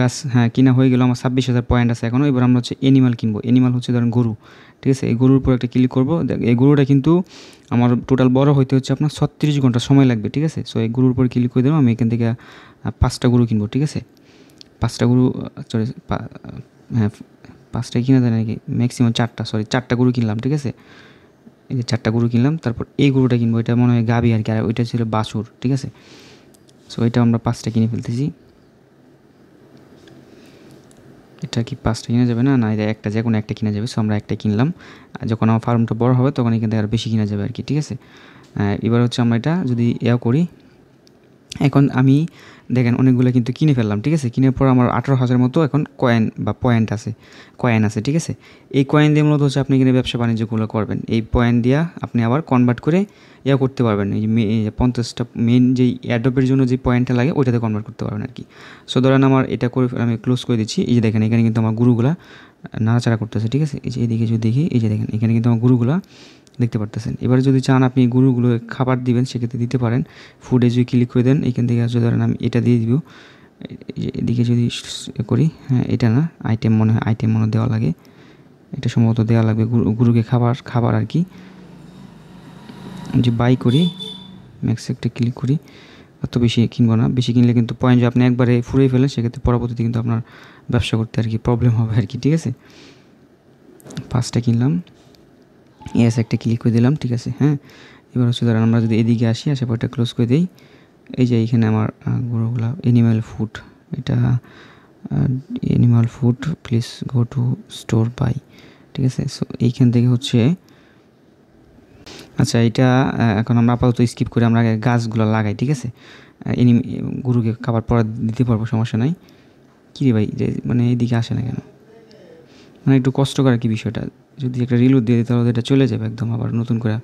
গাছ হ্যাঁ কিনা হয়ে গেলো আমার ছাব্বিশ হাজার পয়েন্ট আছে এখনও এবার আমরা হচ্ছে অ্যানিমাল কিনবো এনিমাল হচ্ছে ধরেন গরু ঠিক আছে এই গরুর উপর একটা ক্লিক করবো এই গরুটা কিন্তু আমার টোটাল বড় হইতে হচ্ছে আপনার ছত্রিশ ঘন্টা সময় লাগবে ঠিক আছে সো এই গরুর উপর ক্লিক করে দিলাম আমি এখান থেকে পাঁচটা গরু কিনবো ঠিক আছে পাঁচটা গরু সরি হ্যাঁ পাঁচটাই কিনে দেয় নাকি ম্যাক্সিমাম চারটা সরি চারটা গরু কিনলাম ঠিক আছে এই যে চারটা গরু কিনলাম তারপর এই গরুটা কিনবো এটা মনে হয় গাবি আর কি আর ওইটা ছিল বাছুর ঠিক আছে সো এটা আমরা পাঁচটা কিনে ফেলতেছি এটা কি পাঁচটা কিনা যাবে না না এটা একটা যে কোনো একটা কিনা যাবে সো আমরা একটা কিনলাম যখন আমার ফার্মটা বড় হবে তখন এখান থেকে আর বেশি কিনা যাবে আর কি ঠিক আছে এবার হচ্ছে আমরা এটা যদি ইয়া করি এখন আমি দেখেন অনেকগুলো কিন্তু কিনে ফেললাম ঠিক আছে কিনে পর আমার আঠারো হাজার মতো এখন কয়েন বা পয়েন্ট আছে কয়েন আছে ঠিক আছে এই কয়েন দিয়ে মূলত হচ্ছে আপনি কিনে ব্যবসা বাণিজ্যগুলো করবেন এই পয়েন্ট দিয়া আপনি আবার কনভার্ট করে ইয়া করতে পারবেন এই পঞ্চাশটা মেন যেই অ্যাডপের জন্য যে পয়েন্টটা লাগে ওইটাতে কনভার্ট করতে পারবেন আর কি সো ধরেন আমার এটা করে আমি ক্লোজ করে দিচ্ছি এই যে দেখেন এখানে কিন্তু আমার গুরুগুলা নাড়াচাড়া করতেছে ঠিক আছে এই যে এদিকে যদি দেখি এই যে দেখেন এখানে কিন্তু আমার গুরুগুলা দেখতে পারতেছেন এবারে যদি চান আপনি গরুগুলো খাবার দিবেন সেক্ষেত্রে দিতে পারেন ফুডে যদি ক্লিক করে দেন এখান থেকে আসলে ধরেন আমি এটা দিয়ে দিব এদিকে যদি করি হ্যাঁ এটা না আইটেম মনে হয় আইটেম মনে দেওয়া লাগে এটা সম্ভবত দেওয়া লাগবে গুরুকে খাবার খাবার আর কি যে বাই করি ম্যাক্স একটা ক্লিক করি অত বেশি কিনবো না বেশি কিনলে কিন্তু পয়েন্ট যে আপনি একবারে ফুরিয়ে ফেলেন সেক্ষেত্রে পরবর্তীতে কিন্তু আপনার ব্যবসা করতে আর কি প্রবলেম হবে আর কি ঠিক আছে পাঁচটা কিনলাম এস একটা ক্লিক করে দিলাম ঠিক আছে হ্যাঁ এবার হচ্ছে ধরেন আমরা যদি এদিকে আসি আসে পরটা ক্লোজ করে দিই এই যে এখানে আমার গরুগুলো অ্যানিম্যাল ফুড এটা animal food please go to store buy ঠিক আছে সো এইখান থেকে হচ্ছে আচ্ছা এটা এখন আমরা আপাতত স্কিপ করে আমরা আগে গাছগুলো লাগাই ঠিক আছে এনি গরুকে খাবার পরা দিতে পারবো সমস্যা নাই কী রে ভাই মানে এইদিকে আসে না কেন মানে একটু কষ্টকর আর কি বিষয়টা যদি একটা রিলুড দিয়ে দিই তাহলে এটা চলে যাবে একদম আবার নতুন করে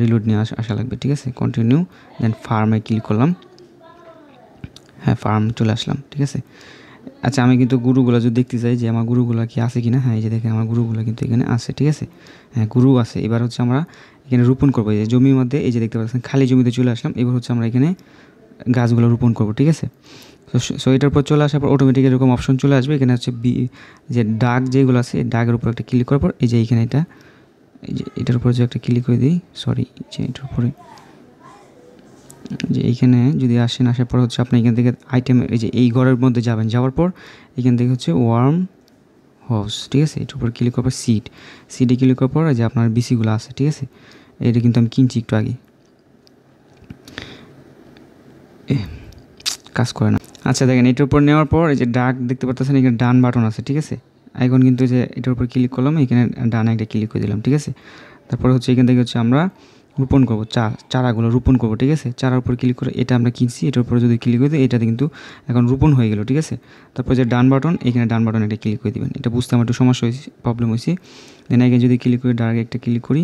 রিলুড নিয়ে আসা লাগবে ঠিক আছে কন্টিনিউ দেন ফার্মে ক্লিক করলাম হ্যাঁ ফার্ম চলে আসলাম ঠিক আছে আচ্ছা আমি কিন্তু গুরুগুলো যদি দেখতে চাই যে আমার গুরুগুলো কি আছে কি না হ্যাঁ এই যে দেখেন আমার গুরুগুলো কিন্তু এখানে আছে ঠিক আছে হ্যাঁ গুরু আছে এবার হচ্ছে আমরা এখানে রোপণ করবো এই যে জমির মধ্যে এই যে দেখতে পাচ্ছেন খালি জমিতে চলে আসলাম এবার হচ্ছে আমরা এখানে গাছগুলো রোপণ করব ঠিক আছে তো সো এটার উপর চলে আসার পর অটোমেটিক এরকম অপশন চলে আসবে এখানে হচ্ছে বি যে ডাক যেগুলো আছে ডাকের উপর একটা ক্লিক করার পর এই যে এখানে এটা এই যে এটার উপর যে একটা ক্লিক করে দিই সরি যে এটার উপরে যে এইখানে যদি আসেন আসার পর হচ্ছে আপনি এখান থেকে আইটেম এই যে এই ঘরের মধ্যে যাবেন যাওয়ার পর এখান থেকে হচ্ছে ওয়ার্ম হাউস ঠিক আছে এটার উপর ক্লিক করার পর সিট সিটে ক্লিক করার পর যে আপনার বিসিগুলো আছে ঠিক আছে এটা কিন্তু আমি কিনছি একটু আগে কাজ করে না আচ্ছা দেখেন এটার উপর নেওয়ার পর এই যে ডাক দেখতে পাচ্ছেন এখানে ডান বাটন আছে ঠিক আছে এখন কিন্তু যে এটার উপর ক্লিক করলাম এখানে ডান একটা ক্লিক করে দিলাম ঠিক আছে তারপরে হচ্ছে এখান থেকে হচ্ছে আমরা রোপণ করবো চা চারাগুলো রোপণ করবো ঠিক আছে চারার উপর ক্লিক করে এটা আমরা কিনছি এটার উপরে যদি ক্লিক করে দিই এটাতে কিন্তু এখন রোপণ হয়ে গেল ঠিক আছে তারপর যে ডান বাটন এখানে ডান বাটন একটা ক্লিক করে দেবেন এটা বুঝতে আমার একটু সমস্যা হয়েছে প্রবলেম হয়েছে দেন আগে যদি ক্লিক করে ডাইরেক্ট একটা ক্লিক করি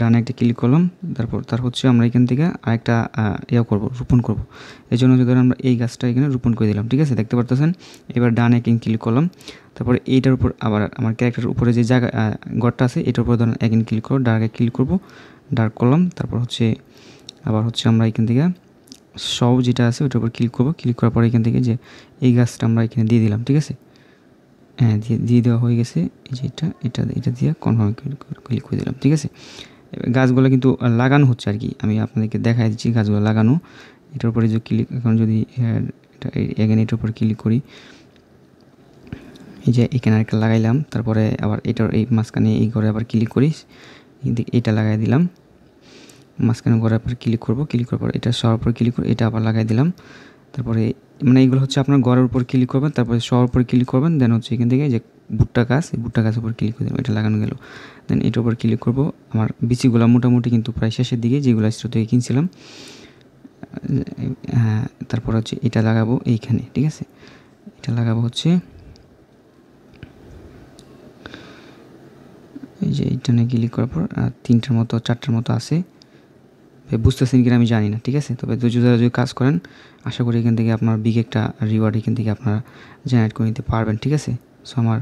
ডানে একটা ক্লিক করলাম তারপর তার হচ্ছে আমরা এখান থেকে আরেকটা ইয়া করব রোপণ করব এই জন্য যদি আমরা এই গাছটা এখানে রোপণ করে দিলাম ঠিক আছে দেখতে পারতেছেন এবার ডানে এখানে ক্লিক করলাম তারপরে এইটার উপর আবার আমার ক্যারেক্টারের উপরে যে জায়গা গড়টা আছে এটার উপর ধরেন এখানে ক্লিক ডার্ক ডার্কে ক্লিক করব ডার্ক করলাম তারপর হচ্ছে আবার হচ্ছে আমরা এখান থেকে সব যেটা আছে ওইটার উপর ক্লিক করবো ক্লিক করার পরে এখান থেকে যে এই গাছটা আমরা এখানে দিয়ে দিলাম ঠিক আছে হ্যাঁ দিয়ে দিয়ে দেওয়া হয়ে গেছে এই যে এটা এটা এটা দিয়ে কনফার্ম ক্লিক করে দিলাম ঠিক আছে গাছগুলো কিন্তু লাগানো হচ্ছে আর কি আমি আপনাদেরকে দেখাই দিচ্ছি গাছগুলো লাগানো এটার উপরে যে ক্লিক এখন যদি হ্যাঁ, এখানে এটার উপর ক্লিক করি এই যে এখানে আরেকটা লাগাইলাম তারপরে আবার এটার এই মাঝখানে এই ঘরে আবার ক্লিক করিস এটা লাগাই দিলাম মাঝখানে ঘরে আবার ক্লিক করবো ক্লিক করার পর এটা সবার উপর ক্লিক করে এটা আবার লাগাই দিলাম তারপরে মানে এইগুলো হচ্ছে আপনার গড়ের উপর ক্লিক করবেন তারপরে শহর উপর ক্লিক করবেন দেন হচ্ছে এখান থেকে যে ভুট্টা গাছ এই ভুট্টা গাছের উপর ক্লিক করে দেবেন এটা লাগানো গেল দেন এটার উপর ক্লিক করবো আমার বিচিগুলো মোটামুটি কিন্তু প্রায় শেষের দিকে যেগুলো স্টোর থেকে কিনছিলাম হ্যাঁ, তারপর হচ্ছে এটা লাগাবো এইখানে ঠিক আছে এটা লাগাবো হচ্ছে এই যে এইটা নিয়ে ক্লিক করার পর তিনটার মতো চারটার মতো আছে বুঝতেছেন কিনা আমি জানি না ঠিক আছে তবে ধৈর্য ধরে যদি কাজ করেন আশা করি এখান থেকে আপনার বিগ একটা রিওয়ার্ড এখান থেকে আপনারা জেনারেট করে নিতে পারবেন ঠিক আছে সো আমার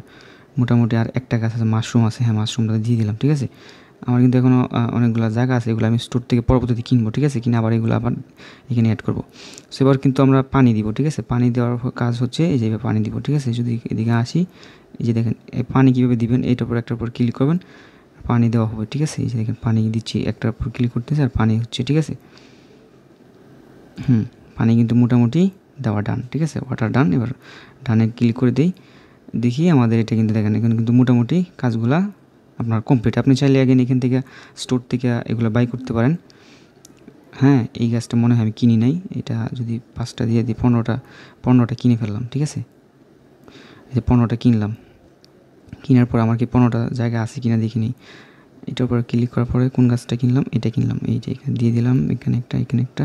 মোটামুটি আর একটা গাছ আছে মাশরুম আছে হ্যাঁ মাশরুমটা দিয়ে দিলাম ঠিক আছে আমার কিন্তু এখনও অনেকগুলো জায়গা আছে এগুলো আমি স্টোর থেকে পরবর্তীতে কিনবো ঠিক আছে কিনে আবার এগুলো আবার এখানে অ্যাড করবো সো এবার কিন্তু আমরা পানি দিব ঠিক আছে পানি দেওয়ার কাজ হচ্ছে এই যেভাবে পানি দিব ঠিক আছে যদি এদিকে আসি এই যে দেখেন এই পানি কীভাবে দিবেন এইটার উপর একটার উপর ক্লিক করবেন পানি দেওয়া হবে ঠিক আছে এই যে দেখেন পানি দিচ্ছি একটার উপর ক্লিক করতেছে আর পানি হচ্ছে ঠিক আছে হুম পানি কিন্তু মোটামুটি দেওয়া ডান ঠিক আছে ওয়াটার ডান এবার ডানে ক্লিক করে দিই দেখি আমাদের এটা কিন্তু দেখেন এখন কিন্তু মোটামুটি কাজগুলা আপনার কমপ্লিট আপনি চাইলে আগেন এখান থেকে স্টোর থেকে এগুলো বাই করতে পারেন হ্যাঁ এই গাছটা মনে হয় আমি কিনি নাই এটা যদি পাঁচটা দিয়ে দিই পনেরোটা পনেরোটা কিনে ফেললাম ঠিক আছে এই যে পনেরোটা কিনলাম কেনার পর আমার কি পনেরোটা জায়গা আছে কিনা দেখিনি এটার উপর ক্লিক করার পরে কোন গাছটা কিনলাম এটা কিনলাম এই যে এখানে দিয়ে দিলাম এখানে একটা এখানে একটা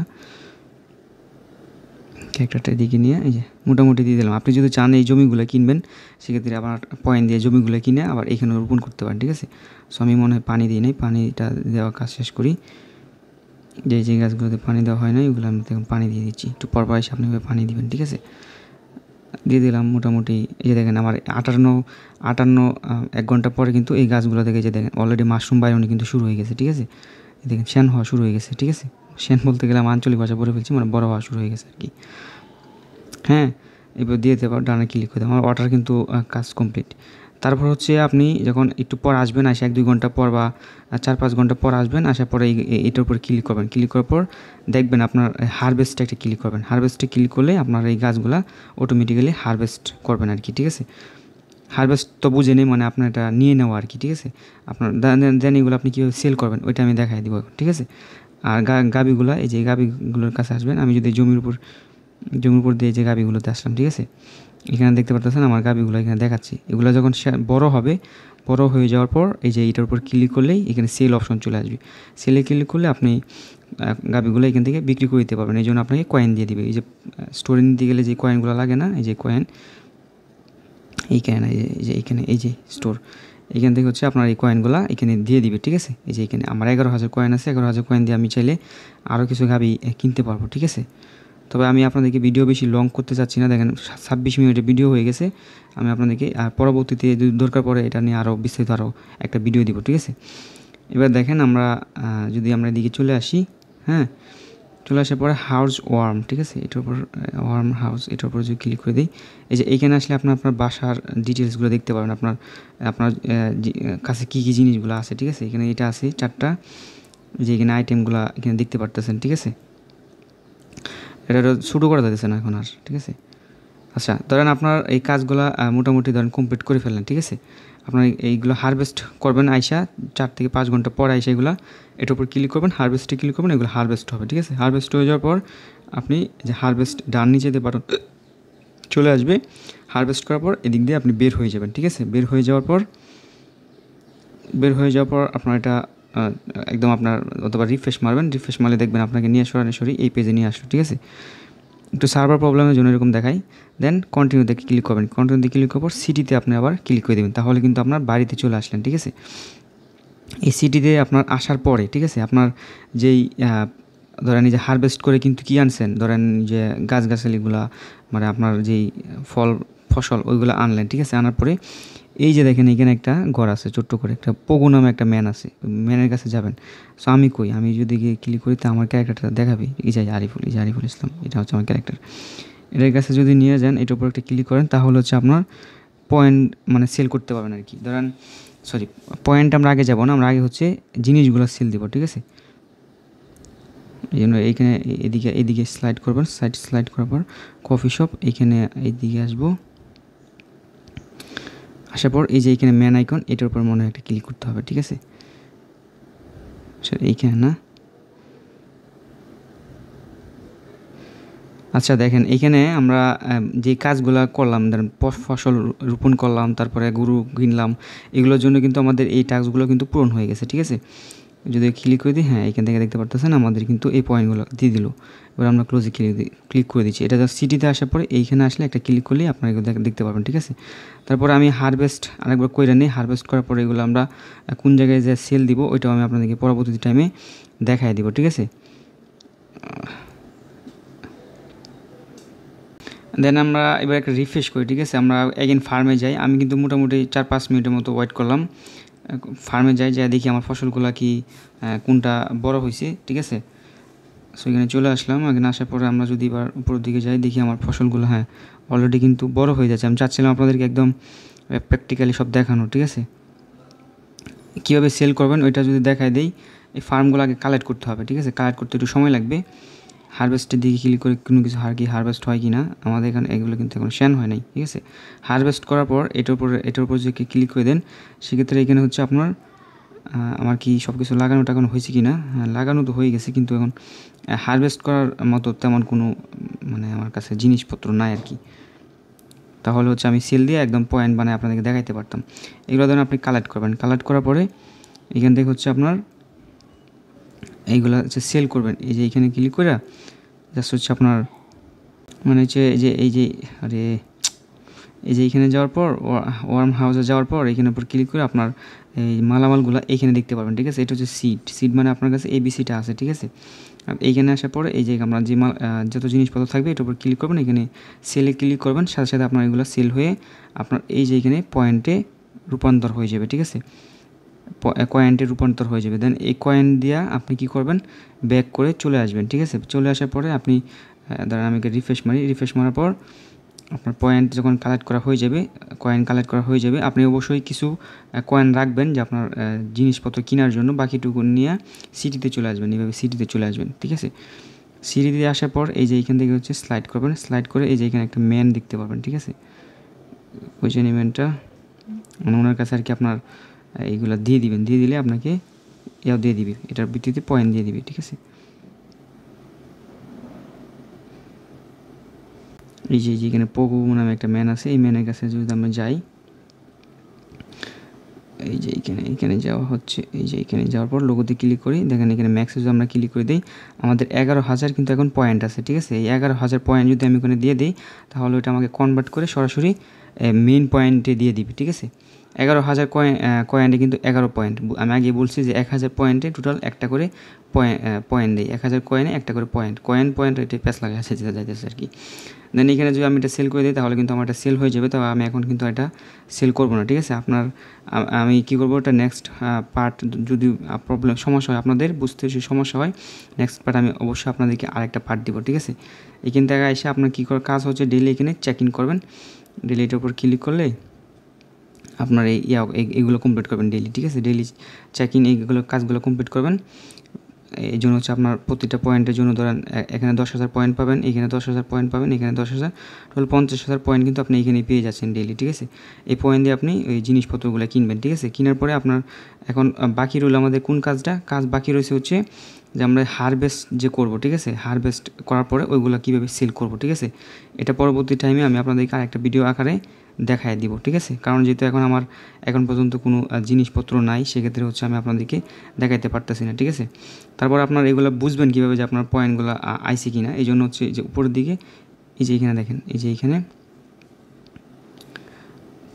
ক্যারেক্টারটা দিকে নিয়ে এই যে মোটামুটি দিয়ে দিলাম আপনি যদি চান এই জমিগুলো কিনবেন সেক্ষেত্রে আবার পয়েন্ট দিয়ে জমিগুলো কিনে আবার এখানে রোপণ করতে পারেন ঠিক আছে সো আমি মনে হয় পানি দিই নাই পানিটা দেওয়া কাজ শেষ করি যে যে গাছগুলোতে পানি দেওয়া হয় না ওগুলো আমি পানি দিয়ে দিচ্ছি একটু পরপর এসে আপনি পানি দিবেন ঠিক আছে দিয়ে দিলাম মোটামুটি এই যে দেখেন আমার আটান্ন আটান্ন এক ঘন্টা পরে কিন্তু এই গাছগুলো থেকে যে দেখেন অলরেডি মাশরুম বাইরে কিন্তু শুরু হয়ে গেছে ঠিক আছে দেখেন শ্যান হওয়া শুরু হয়ে গেছে ঠিক আছে শ্যান বলতে গেলে আঞ্চলিক ভাষা বলে ফেলছি মানে বড় হওয়া শুরু হয়ে গেছে আর কি হ্যাঁ এবার দিয়ে দেবো ডানা ক্লিক করে দেবো আমার অর্ডার কিন্তু কাজ কমপ্লিট তারপর হচ্ছে আপনি যখন একটু পর আসবেন আসে এক দুই ঘন্টা পর বা চার পাঁচ ঘন্টা পর আসবেন আসার পরে এটার উপর ক্লিক করবেন ক্লিক করার পর দেখবেন আপনার হারভেস্টটা একটা ক্লিক করবেন হারভেস্টে ক্লিক করলে আপনার এই গাছগুলো অটোমেটিক্যালি হারভেস্ট করবেন আর কি ঠিক আছে হারভেস্ট তো বুঝে নেই মানে আপনার এটা নিয়ে নেওয়া আর কি ঠিক আছে আপনার দেন এগুলো আপনি কীভাবে সেল করবেন ওইটা আমি দেখাই দিব ঠিক আছে আর গাবিগুলো এই যে গাবিগুলোর কাছে আসবেন আমি যদি জমির উপর জমির উপর দিয়ে যে গাবিগুলোতে আসলাম ঠিক আছে এখানে দেখতে পারতেছেন আমার গাভিগুলো এখানে দেখাচ্ছি এগুলো যখন বড় হবে বড় হয়ে যাওয়ার পর এই যে এটার উপর ক্লিক করলেই এখানে সেল অপশন চলে আসবে সেলে ক্লিক করলে আপনি গাভিগুলো এখান থেকে বিক্রি করে দিতে পারবেন এই জন্য আপনাকে কয়েন দিয়ে দিবে এই যে স্টোরে নিতে গেলে যে কয়েনগুলো লাগে না এই যে কয়েন এইখানে এই যে এইখানে এই যে স্টোর এখান থেকে হচ্ছে আপনার এই কয়েনগুলো এখানে দিয়ে দিবে ঠিক আছে এই যে এখানে আমার এগারো হাজার কয়েন আছে এগারো হাজার কয়েন দিয়ে আমি চাইলে আরও কিছু গাবি কিনতে পারবো ঠিক আছে তবে আমি আপনাদেরকে ভিডিও বেশি লং করতে চাচ্ছি না দেখেন ছাব্বিশ মিনিটের ভিডিও হয়ে গেছে আমি আপনাদেরকে পরবর্তীতে যদি দরকার পড়ে এটা নিয়ে আরও বিস্তারিত আরও একটা ভিডিও দিব ঠিক আছে এবার দেখেন আমরা যদি আমরা এদিকে চলে আসি হ্যাঁ চলে আসার পরে হাউস ওয়ার্ম ঠিক আছে এটার উপর ওয়ার্ম হাউস এটার উপর যদি ক্লিক করে দিই এই যে এইখানে আসলে আপনার আপনার বাসার ডিটেলসগুলো দেখতে পারেন আপনার আপনার কাছে কী কী জিনিসগুলো আছে ঠিক আছে এখানে এটা আছে চারটা যে এখানে আইটেমগুলো এখানে দেখতে পারতেছেন ঠিক আছে এটা শুরু করা যাইতেছে না এখন আর ঠিক আছে আচ্ছা ধরেন আপনার এই কাজগুলো মোটামুটি ধরেন কমপ্লিট করে ফেললেন ঠিক আছে আপনার এইগুলো হারভেস্ট করবেন আইসা চার থেকে পাঁচ ঘন্টা পর আইসা এগুলো এটার উপর ক্লিক করবেন হারভেস্টে ক্লিক করবেন এগুলো হারভেস্ট হবে ঠিক আছে হারভেস্ট হয়ে যাওয়ার পর আপনি যে হারভেস্ট ডান নিচে দিয়ে পারেন চলে আসবে হারভেস্ট করার পর এদিক দিয়ে আপনি বের হয়ে যাবেন ঠিক আছে বের হয়ে যাওয়ার পর বের হয়ে যাওয়ার পর আপনার এটা একদম আপনার অথবা রিফ্রেশ মারবেন রিফ্রেশ মারলে দেখবেন আপনাকে নিয়ে সরাসরি এই পেজে নিয়ে আসলো ঠিক আছে একটু সার্ভার প্রবলেমের জন্য এরকম দেখাই দেন কন্টিনিউতে ক্লিক করবেন কন্টিনিউতে ক্লিক করার পর সিটিতে আপনি আবার ক্লিক করে দেবেন তাহলে কিন্তু আপনার বাড়িতে চলে আসলেন ঠিক আছে এই সিটিতে আপনার আসার পরে ঠিক আছে আপনার যেই ধরেন যে হারভেস্ট করে কিন্তু কী আনছেন ধরেন যে গাছগাছালিগুলা মানে আপনার যেই ফল ফসল ওইগুলো আনলেন ঠিক আছে আনার পরে এই যে দেখেন এখানে একটা ঘর আছে ছোট্ট করে একটা পোগো নামে একটা ম্যান আছে ম্যানের কাছে যাবেন সো আমি কই আমি যদি গিয়ে ক্লিক করি তো আমার ক্যারেক্টারটা দেখাবে এই যে আরিফুল এই যে আরিফুল ইসলাম এটা হচ্ছে আমার ক্যারেক্টার এটার কাছে যদি নিয়ে যান এটার উপর একটা ক্লিক করেন তাহলে হচ্ছে আপনার পয়েন্ট মানে সেল করতে পারবেন আর কি ধরেন সরি পয়েন্ট আমরা আগে যাবো না আমরা আগে হচ্ছে জিনিসগুলো সেল দেবো ঠিক আছে এই জন্য এইখানে এদিকে এদিকে স্লাইড করবেন সাইড স্লাইড করার পর কফি শপ এইখানে এইদিকে আসবো আসার পর এই যে এখানে ম্যান আইকন এটার উপর মনে হয় একটা ক্লিক করতে হবে ঠিক আছে স্যার আচ্ছা, এইখানে না আচ্ছা দেখেন এখানে আমরা যে কাজগুলো করলাম ধরেন ফসল রোপণ করলাম তারপরে গরু কিনলাম এগুলোর জন্য কিন্তু আমাদের এই টাস্কগুলো কিন্তু পূরণ হয়ে গেছে ঠিক আছে যদি ক্লিক করে দিই হ্যাঁ এখান থেকে দেখতে পারতেছেন আমাদের কিন্তু এই পয়েন্টগুলো দিয়ে দিল এবার আমরা ক্লোজে ক্লিক ক্লিক করে দিচ্ছি এটা জাস্ট সিটিতে আসার পরে এইখানে আসলে একটা ক্লিক করলেই আপনারা দেখতে পারবেন ঠিক আছে তারপরে আমি হারভেস্ট আরেকবার কইরা নিই হারভেস্ট করার পরে এগুলো আমরা কোন জায়গায় যে সেল দিব ওইটাও আমি আপনাদেরকে পরবর্তী টাইমে দেখাই দিব ঠিক আছে দেন আমরা এবার একটা রিফ্রেশ করি ঠিক আছে আমরা এগেন ফার্মে যাই আমি কিন্তু মোটামুটি চার পাঁচ মিনিটের মতো ওয়েট করলাম ফার্মে যাই যাই দেখি আমার ফসলগুলো কি কোনটা বড় হয়েছে ঠিক আছে সো এখানে চলে আসলাম এখানে আসার পরে আমরা যদি এবার উপরের দিকে যাই দেখি আমার ফসলগুলো হ্যাঁ অলরেডি কিন্তু বড় হয়ে যাচ্ছে আমি চাচ্ছিলাম আপনাদেরকে একদম প্র্যাকটিক্যালি সব দেখানো ঠিক আছে কীভাবে সেল করবেন ওইটা যদি দেখায় দেই এই ফার্মগুলো আগে কালেক্ট করতে হবে ঠিক আছে কালেক্ট করতে একটু সময় লাগবে হারভেস্টের দিকে ক্লিক করে কোনো কিছু হার কি হারভেস্ট হয় কি না আমাদের এখানে এগুলো কিন্তু এখন শ্যান হয় নাই ঠিক আছে হারভেস্ট করার পর এটার উপর এটার উপর যদি ক্লিক করে দেন সেক্ষেত্রে এখানে হচ্ছে আপনার আমার কি সব কিছু লাগানোটা এখন হয়েছে কি না হ্যাঁ, লাগানো তো হয়ে গেছে কিন্তু এখন হারভেস্ট করার মতো তেমন কোনো মানে আমার কাছে জিনিসপত্র নাই আর কি তাহলে হচ্ছে আমি সেল দিয়ে একদম পয়েন্ট বানায় আপনাদেরকে দেখাইতে পারতাম এগুলো ধরুন আপনি কালেক্ট করবেন কালেক্ট করার পরে এখান থেকে হচ্ছে আপনার এইগুলো হচ্ছে সেল করবেন এই যে এখানে ক্লিক করে জাস্ট হচ্ছে আপনার মানে হচ্ছে এই যে এই যে আরে এই যে এখানে যাওয়ার পর ওয়ার্ম হাউসে যাওয়ার পর এখানে উপর ক্লিক করে আপনার এই মালামালগুলো এখানে দেখতে পারবেন ঠিক আছে এটা হচ্ছে সিট সিট মানে আপনার কাছে এবিসিটা আছে ঠিক আছে এইখানে আসার পরে এই যে আমরা যে মাল যত জিনিসপত্র থাকবে এটার উপর ক্লিক করবেন এখানে সেলে ক্লিক করবেন সাথে সাথে আপনার এগুলো সেল হয়ে আপনার এই যে এখানে পয়েন্টে রূপান্তর হয়ে যাবে ঠিক আছে কয়েনটি রূপান্তর হয়ে যাবে দেন এই কয়েন দিয়া আপনি কি করবেন ব্যাক করে চলে আসবেন ঠিক আছে চলে আসার পরে আপনি ধরেন আমি রিফ্রেশ মারি রিফ্রেশ মারার পর আপনার পয়েন্ট যখন কালেক্ট করা হয়ে যাবে কয়েন কালেক্ট করা হয়ে যাবে আপনি অবশ্যই কিছু কয়েন রাখবেন যে আপনার জিনিসপত্র কেনার জন্য বাকিটুকু নিয়ে সিটিতে চলে আসবেন এইভাবে সিটিতে চলে আসবেন ঠিক আছে সিটি দিয়ে আসার পর এই যে এইখান থেকে হচ্ছে স্লাইড করবেন স্লাইড করে এই যে এখানে একটা ম্যান দেখতে পাবেন ঠিক আছে ওই যে ম্যানটা মানে ওনার কাছে আর কি আপনার এইগুলা দিয়ে দিবেন দিয়ে দিলে আপনাকে ইয়াও দিয়ে দিবে এটার ভিত্তিতে পয়েন্ট দিয়ে দিবে ঠিক আছে এই যে যেখানে পোকো নামে একটা ম্যান আছে এই ম্যানের কাছে যদি আমরা যাই এই যে এখানে এখানে যাওয়া হচ্ছে এই যে এখানে যাওয়ার পর লোগোতে ক্লিক করি দেখেন এখানে ম্যাক্সে যদি আমরা ক্লিক করে দিই আমাদের এগারো হাজার কিন্তু এখন পয়েন্ট আছে ঠিক আছে এই এগারো হাজার পয়েন্ট যদি আমি এখানে দিয়ে দিই তাহলে ওইটা আমাকে কনভার্ট করে সরাসরি মেন পয়েন্টে দিয়ে দিবি ঠিক আছে এগারো হাজার কয়েন্টে কিন্তু এগারো পয়েন্ট আমি আগে বলছি যে এক হাজার পয়েন্টে টোটাল একটা করে পয়েন্ট দেয় এক হাজার কয়েনে একটা করে পয়েন্ট কয়েন পয়েন্ট এটা প্যাস লাগে আছে যেটা যাইতেছে আর কি দেন এখানে যদি আমি এটা সেল করে দিই তাহলে কিন্তু আমার এটা সেল হয়ে যাবে তবে আমি এখন কিন্তু এটা সেল করবো না ঠিক আছে আপনার আমি কি করবো এটা নেক্সট পার্ট যদি প্রবলেম সমস্যা হয় আপনাদের বুঝতে যদি সমস্যা হয় নেক্সট পার্ট আমি অবশ্যই আপনাদেরকে আরেকটা পার্ট দিব ঠিক আছে এখান থেকে এসে আপনার কী করে কাজ হচ্ছে ডেলি এখানে চেক ইন করবেন ডেলিটের উপর ক্লিক করলে আপনার এই ইয়া এগুলো কমপ্লিট করবেন ডেলি ঠিক আছে ডেলি চেক ইন এইগুলো কাজগুলো কমপ্লিট করবেন এই জন্য হচ্ছে আপনার প্রতিটা পয়েন্টের জন্য ধরেন এখানে দশ হাজার পয়েন্ট পাবেন এখানে দশ হাজার পয়েন্ট পাবেন এখানে দশ হাজার টোটাল পঞ্চাশ হাজার পয়েন্ট কিন্তু আপনি এখানে পেয়ে যাচ্ছেন ডেলি ঠিক আছে এই পয়েন্ট দিয়ে আপনি ওই জিনিসপত্রগুলো কিনবেন ঠিক আছে কেনার পরে আপনার এখন বাকি রইল আমাদের কোন কাজটা কাজ বাকি রয়েছে হচ্ছে যে আমরা হারভেস্ট যে করব ঠিক আছে হারভেস্ট করার পরে ওইগুলো কীভাবে সেল করব ঠিক আছে এটা পরবর্তী টাইমে আমি আপনাদেরকে আরেকটা ভিডিও আকারে দেখায় দিব ঠিক আছে কারণ যেহেতু এখন আমার এখন পর্যন্ত কোনো জিনিসপত্র নাই সেক্ষেত্রে হচ্ছে আমি আপনাদেরকে দেখাইতে পারতেছি না ঠিক আছে তারপর আপনার এগুলো বুঝবেন কীভাবে যে আপনার পয়েন্টগুলো আইসি না এই জন্য হচ্ছে যে উপরের দিকে এই যে এখানে দেখেন এই যে এখানে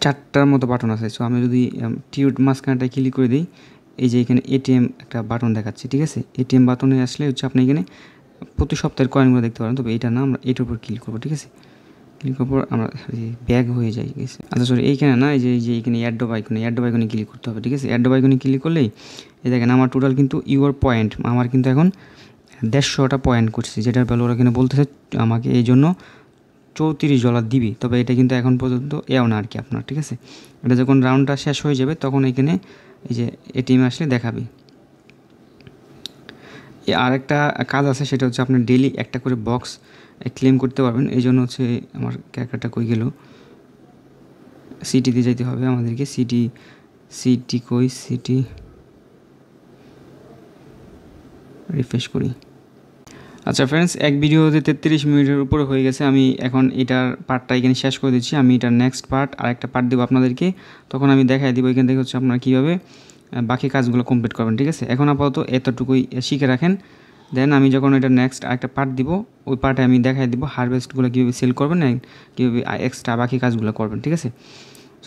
চারটার মতো বাটন আছে সো আমি যদি টিউট মাঝখানটায় ক্লিক করে দিই এই যে এখানে এটিএম একটা বাটন দেখাচ্ছে ঠিক আছে এটিএম বাটনে আসলে হচ্ছে আপনি এখানে প্রতি সপ্তাহের কয়েনগুলো দেখতে পারেন তবে এটা না আমরা এটার উপর ক্লিক করবো ঠিক আছে ক্লিক করার পর আমরা ব্যাগ হয়ে যাই ঠিক আছে আচ্ছা সরি এইখানে না এই যে এই যে এখানে অ্যাডোব আইকনে অ্যাডোব আইকনে ক্লিক করতে হবে ঠিক আছে অ্যাডোব আইকনে ক্লিক করলেই এই দেখেন আমার টোটাল কিন্তু ইউর পয়েন্ট আমার কিন্তু এখন দেড়শোটা পয়েন্ট করছে যেটার ভ্যালু ওরা কিনা বলতেছে আমাকে এই জন্য চৌত্রিশ ডলার দিবি তবে এটা কিন্তু এখন পর্যন্ত এও না আর কি আপনার ঠিক আছে এটা যখন রাউন্ডটা শেষ হয়ে যাবে তখন এখানে এই যে এটিএম আসলে দেখাবে আর একটা কাজ আছে সেটা হচ্ছে আপনি ডেলি একটা করে বক্স ক্লেম করতে পারবেন এই জন্য হচ্ছে আমার ক্যাকারটা কই গেল সিটিতে যেতে হবে আমাদেরকে সিটি সিটি কই সিটি রিফ্রেশ করি আচ্ছা ফ্রেন্ডস এক ভিডিওতে তেত্রিশ মিনিটের উপরে হয়ে গেছে আমি এখন এটার পার্টটা এখানে শেষ করে দিচ্ছি আমি এটার নেক্সট পার্ট আর একটা পার্ট দেবো আপনাদেরকে তখন আমি দেখাই দেবো এখান থেকে হচ্ছে আপনারা কীভাবে বাকি কাজগুলো কমপ্লিট করবেন ঠিক আছে এখন আপাতত এতটুকুই শিখে রাখেন দেন আমি যখন এটা নেক্সট আরেকটা পার্ট দিব ওই পার্টে আমি দেখাই দিব হারভেস্টগুলো কীভাবে সেল করবেন কীভাবে এক্সট্রা বাকি কাজগুলো করবেন ঠিক আছে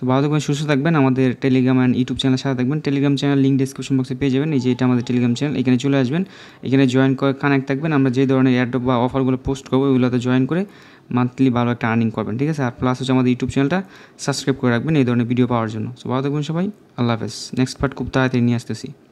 সো ভালো থাকবেন সুস্থ থাকবেন আমাদের টেলিগ্রাম অ্যান্ড ইউটিউব চ্যানেল সাথে থাকবেন টেলিগ্রাম চ্যানেল লিঙ্ক ডিসক্রিপশন বক্সে পেয়ে যাবেন এই যে এটা আমাদের টেলিগ্রাম চ্যানেল এখানে চলে আসবেন এখানে জয়েন করে কানেক্ট থাকবেন আমরা যে ধরনের অ্যাডপ বা অফারগুলো পোস্ট করবো ওইগুলোতে জয়েন করে মান্থলি ভালো একটা আর্নিং করবেন ঠিক আছে আর প্লাস হচ্ছে আমাদের ইউটিউব চ্যানেলটা সাবস্ক্রাইব করে রাখবেন এই ধরনের ভিডিও পাওয়ার জন্য সো ভালো থাকবেন সবাই আল্লাহ হাফেজ নেক্সট পার্ট খুব তাড়াতাড়ি নিয়ে আসতেছি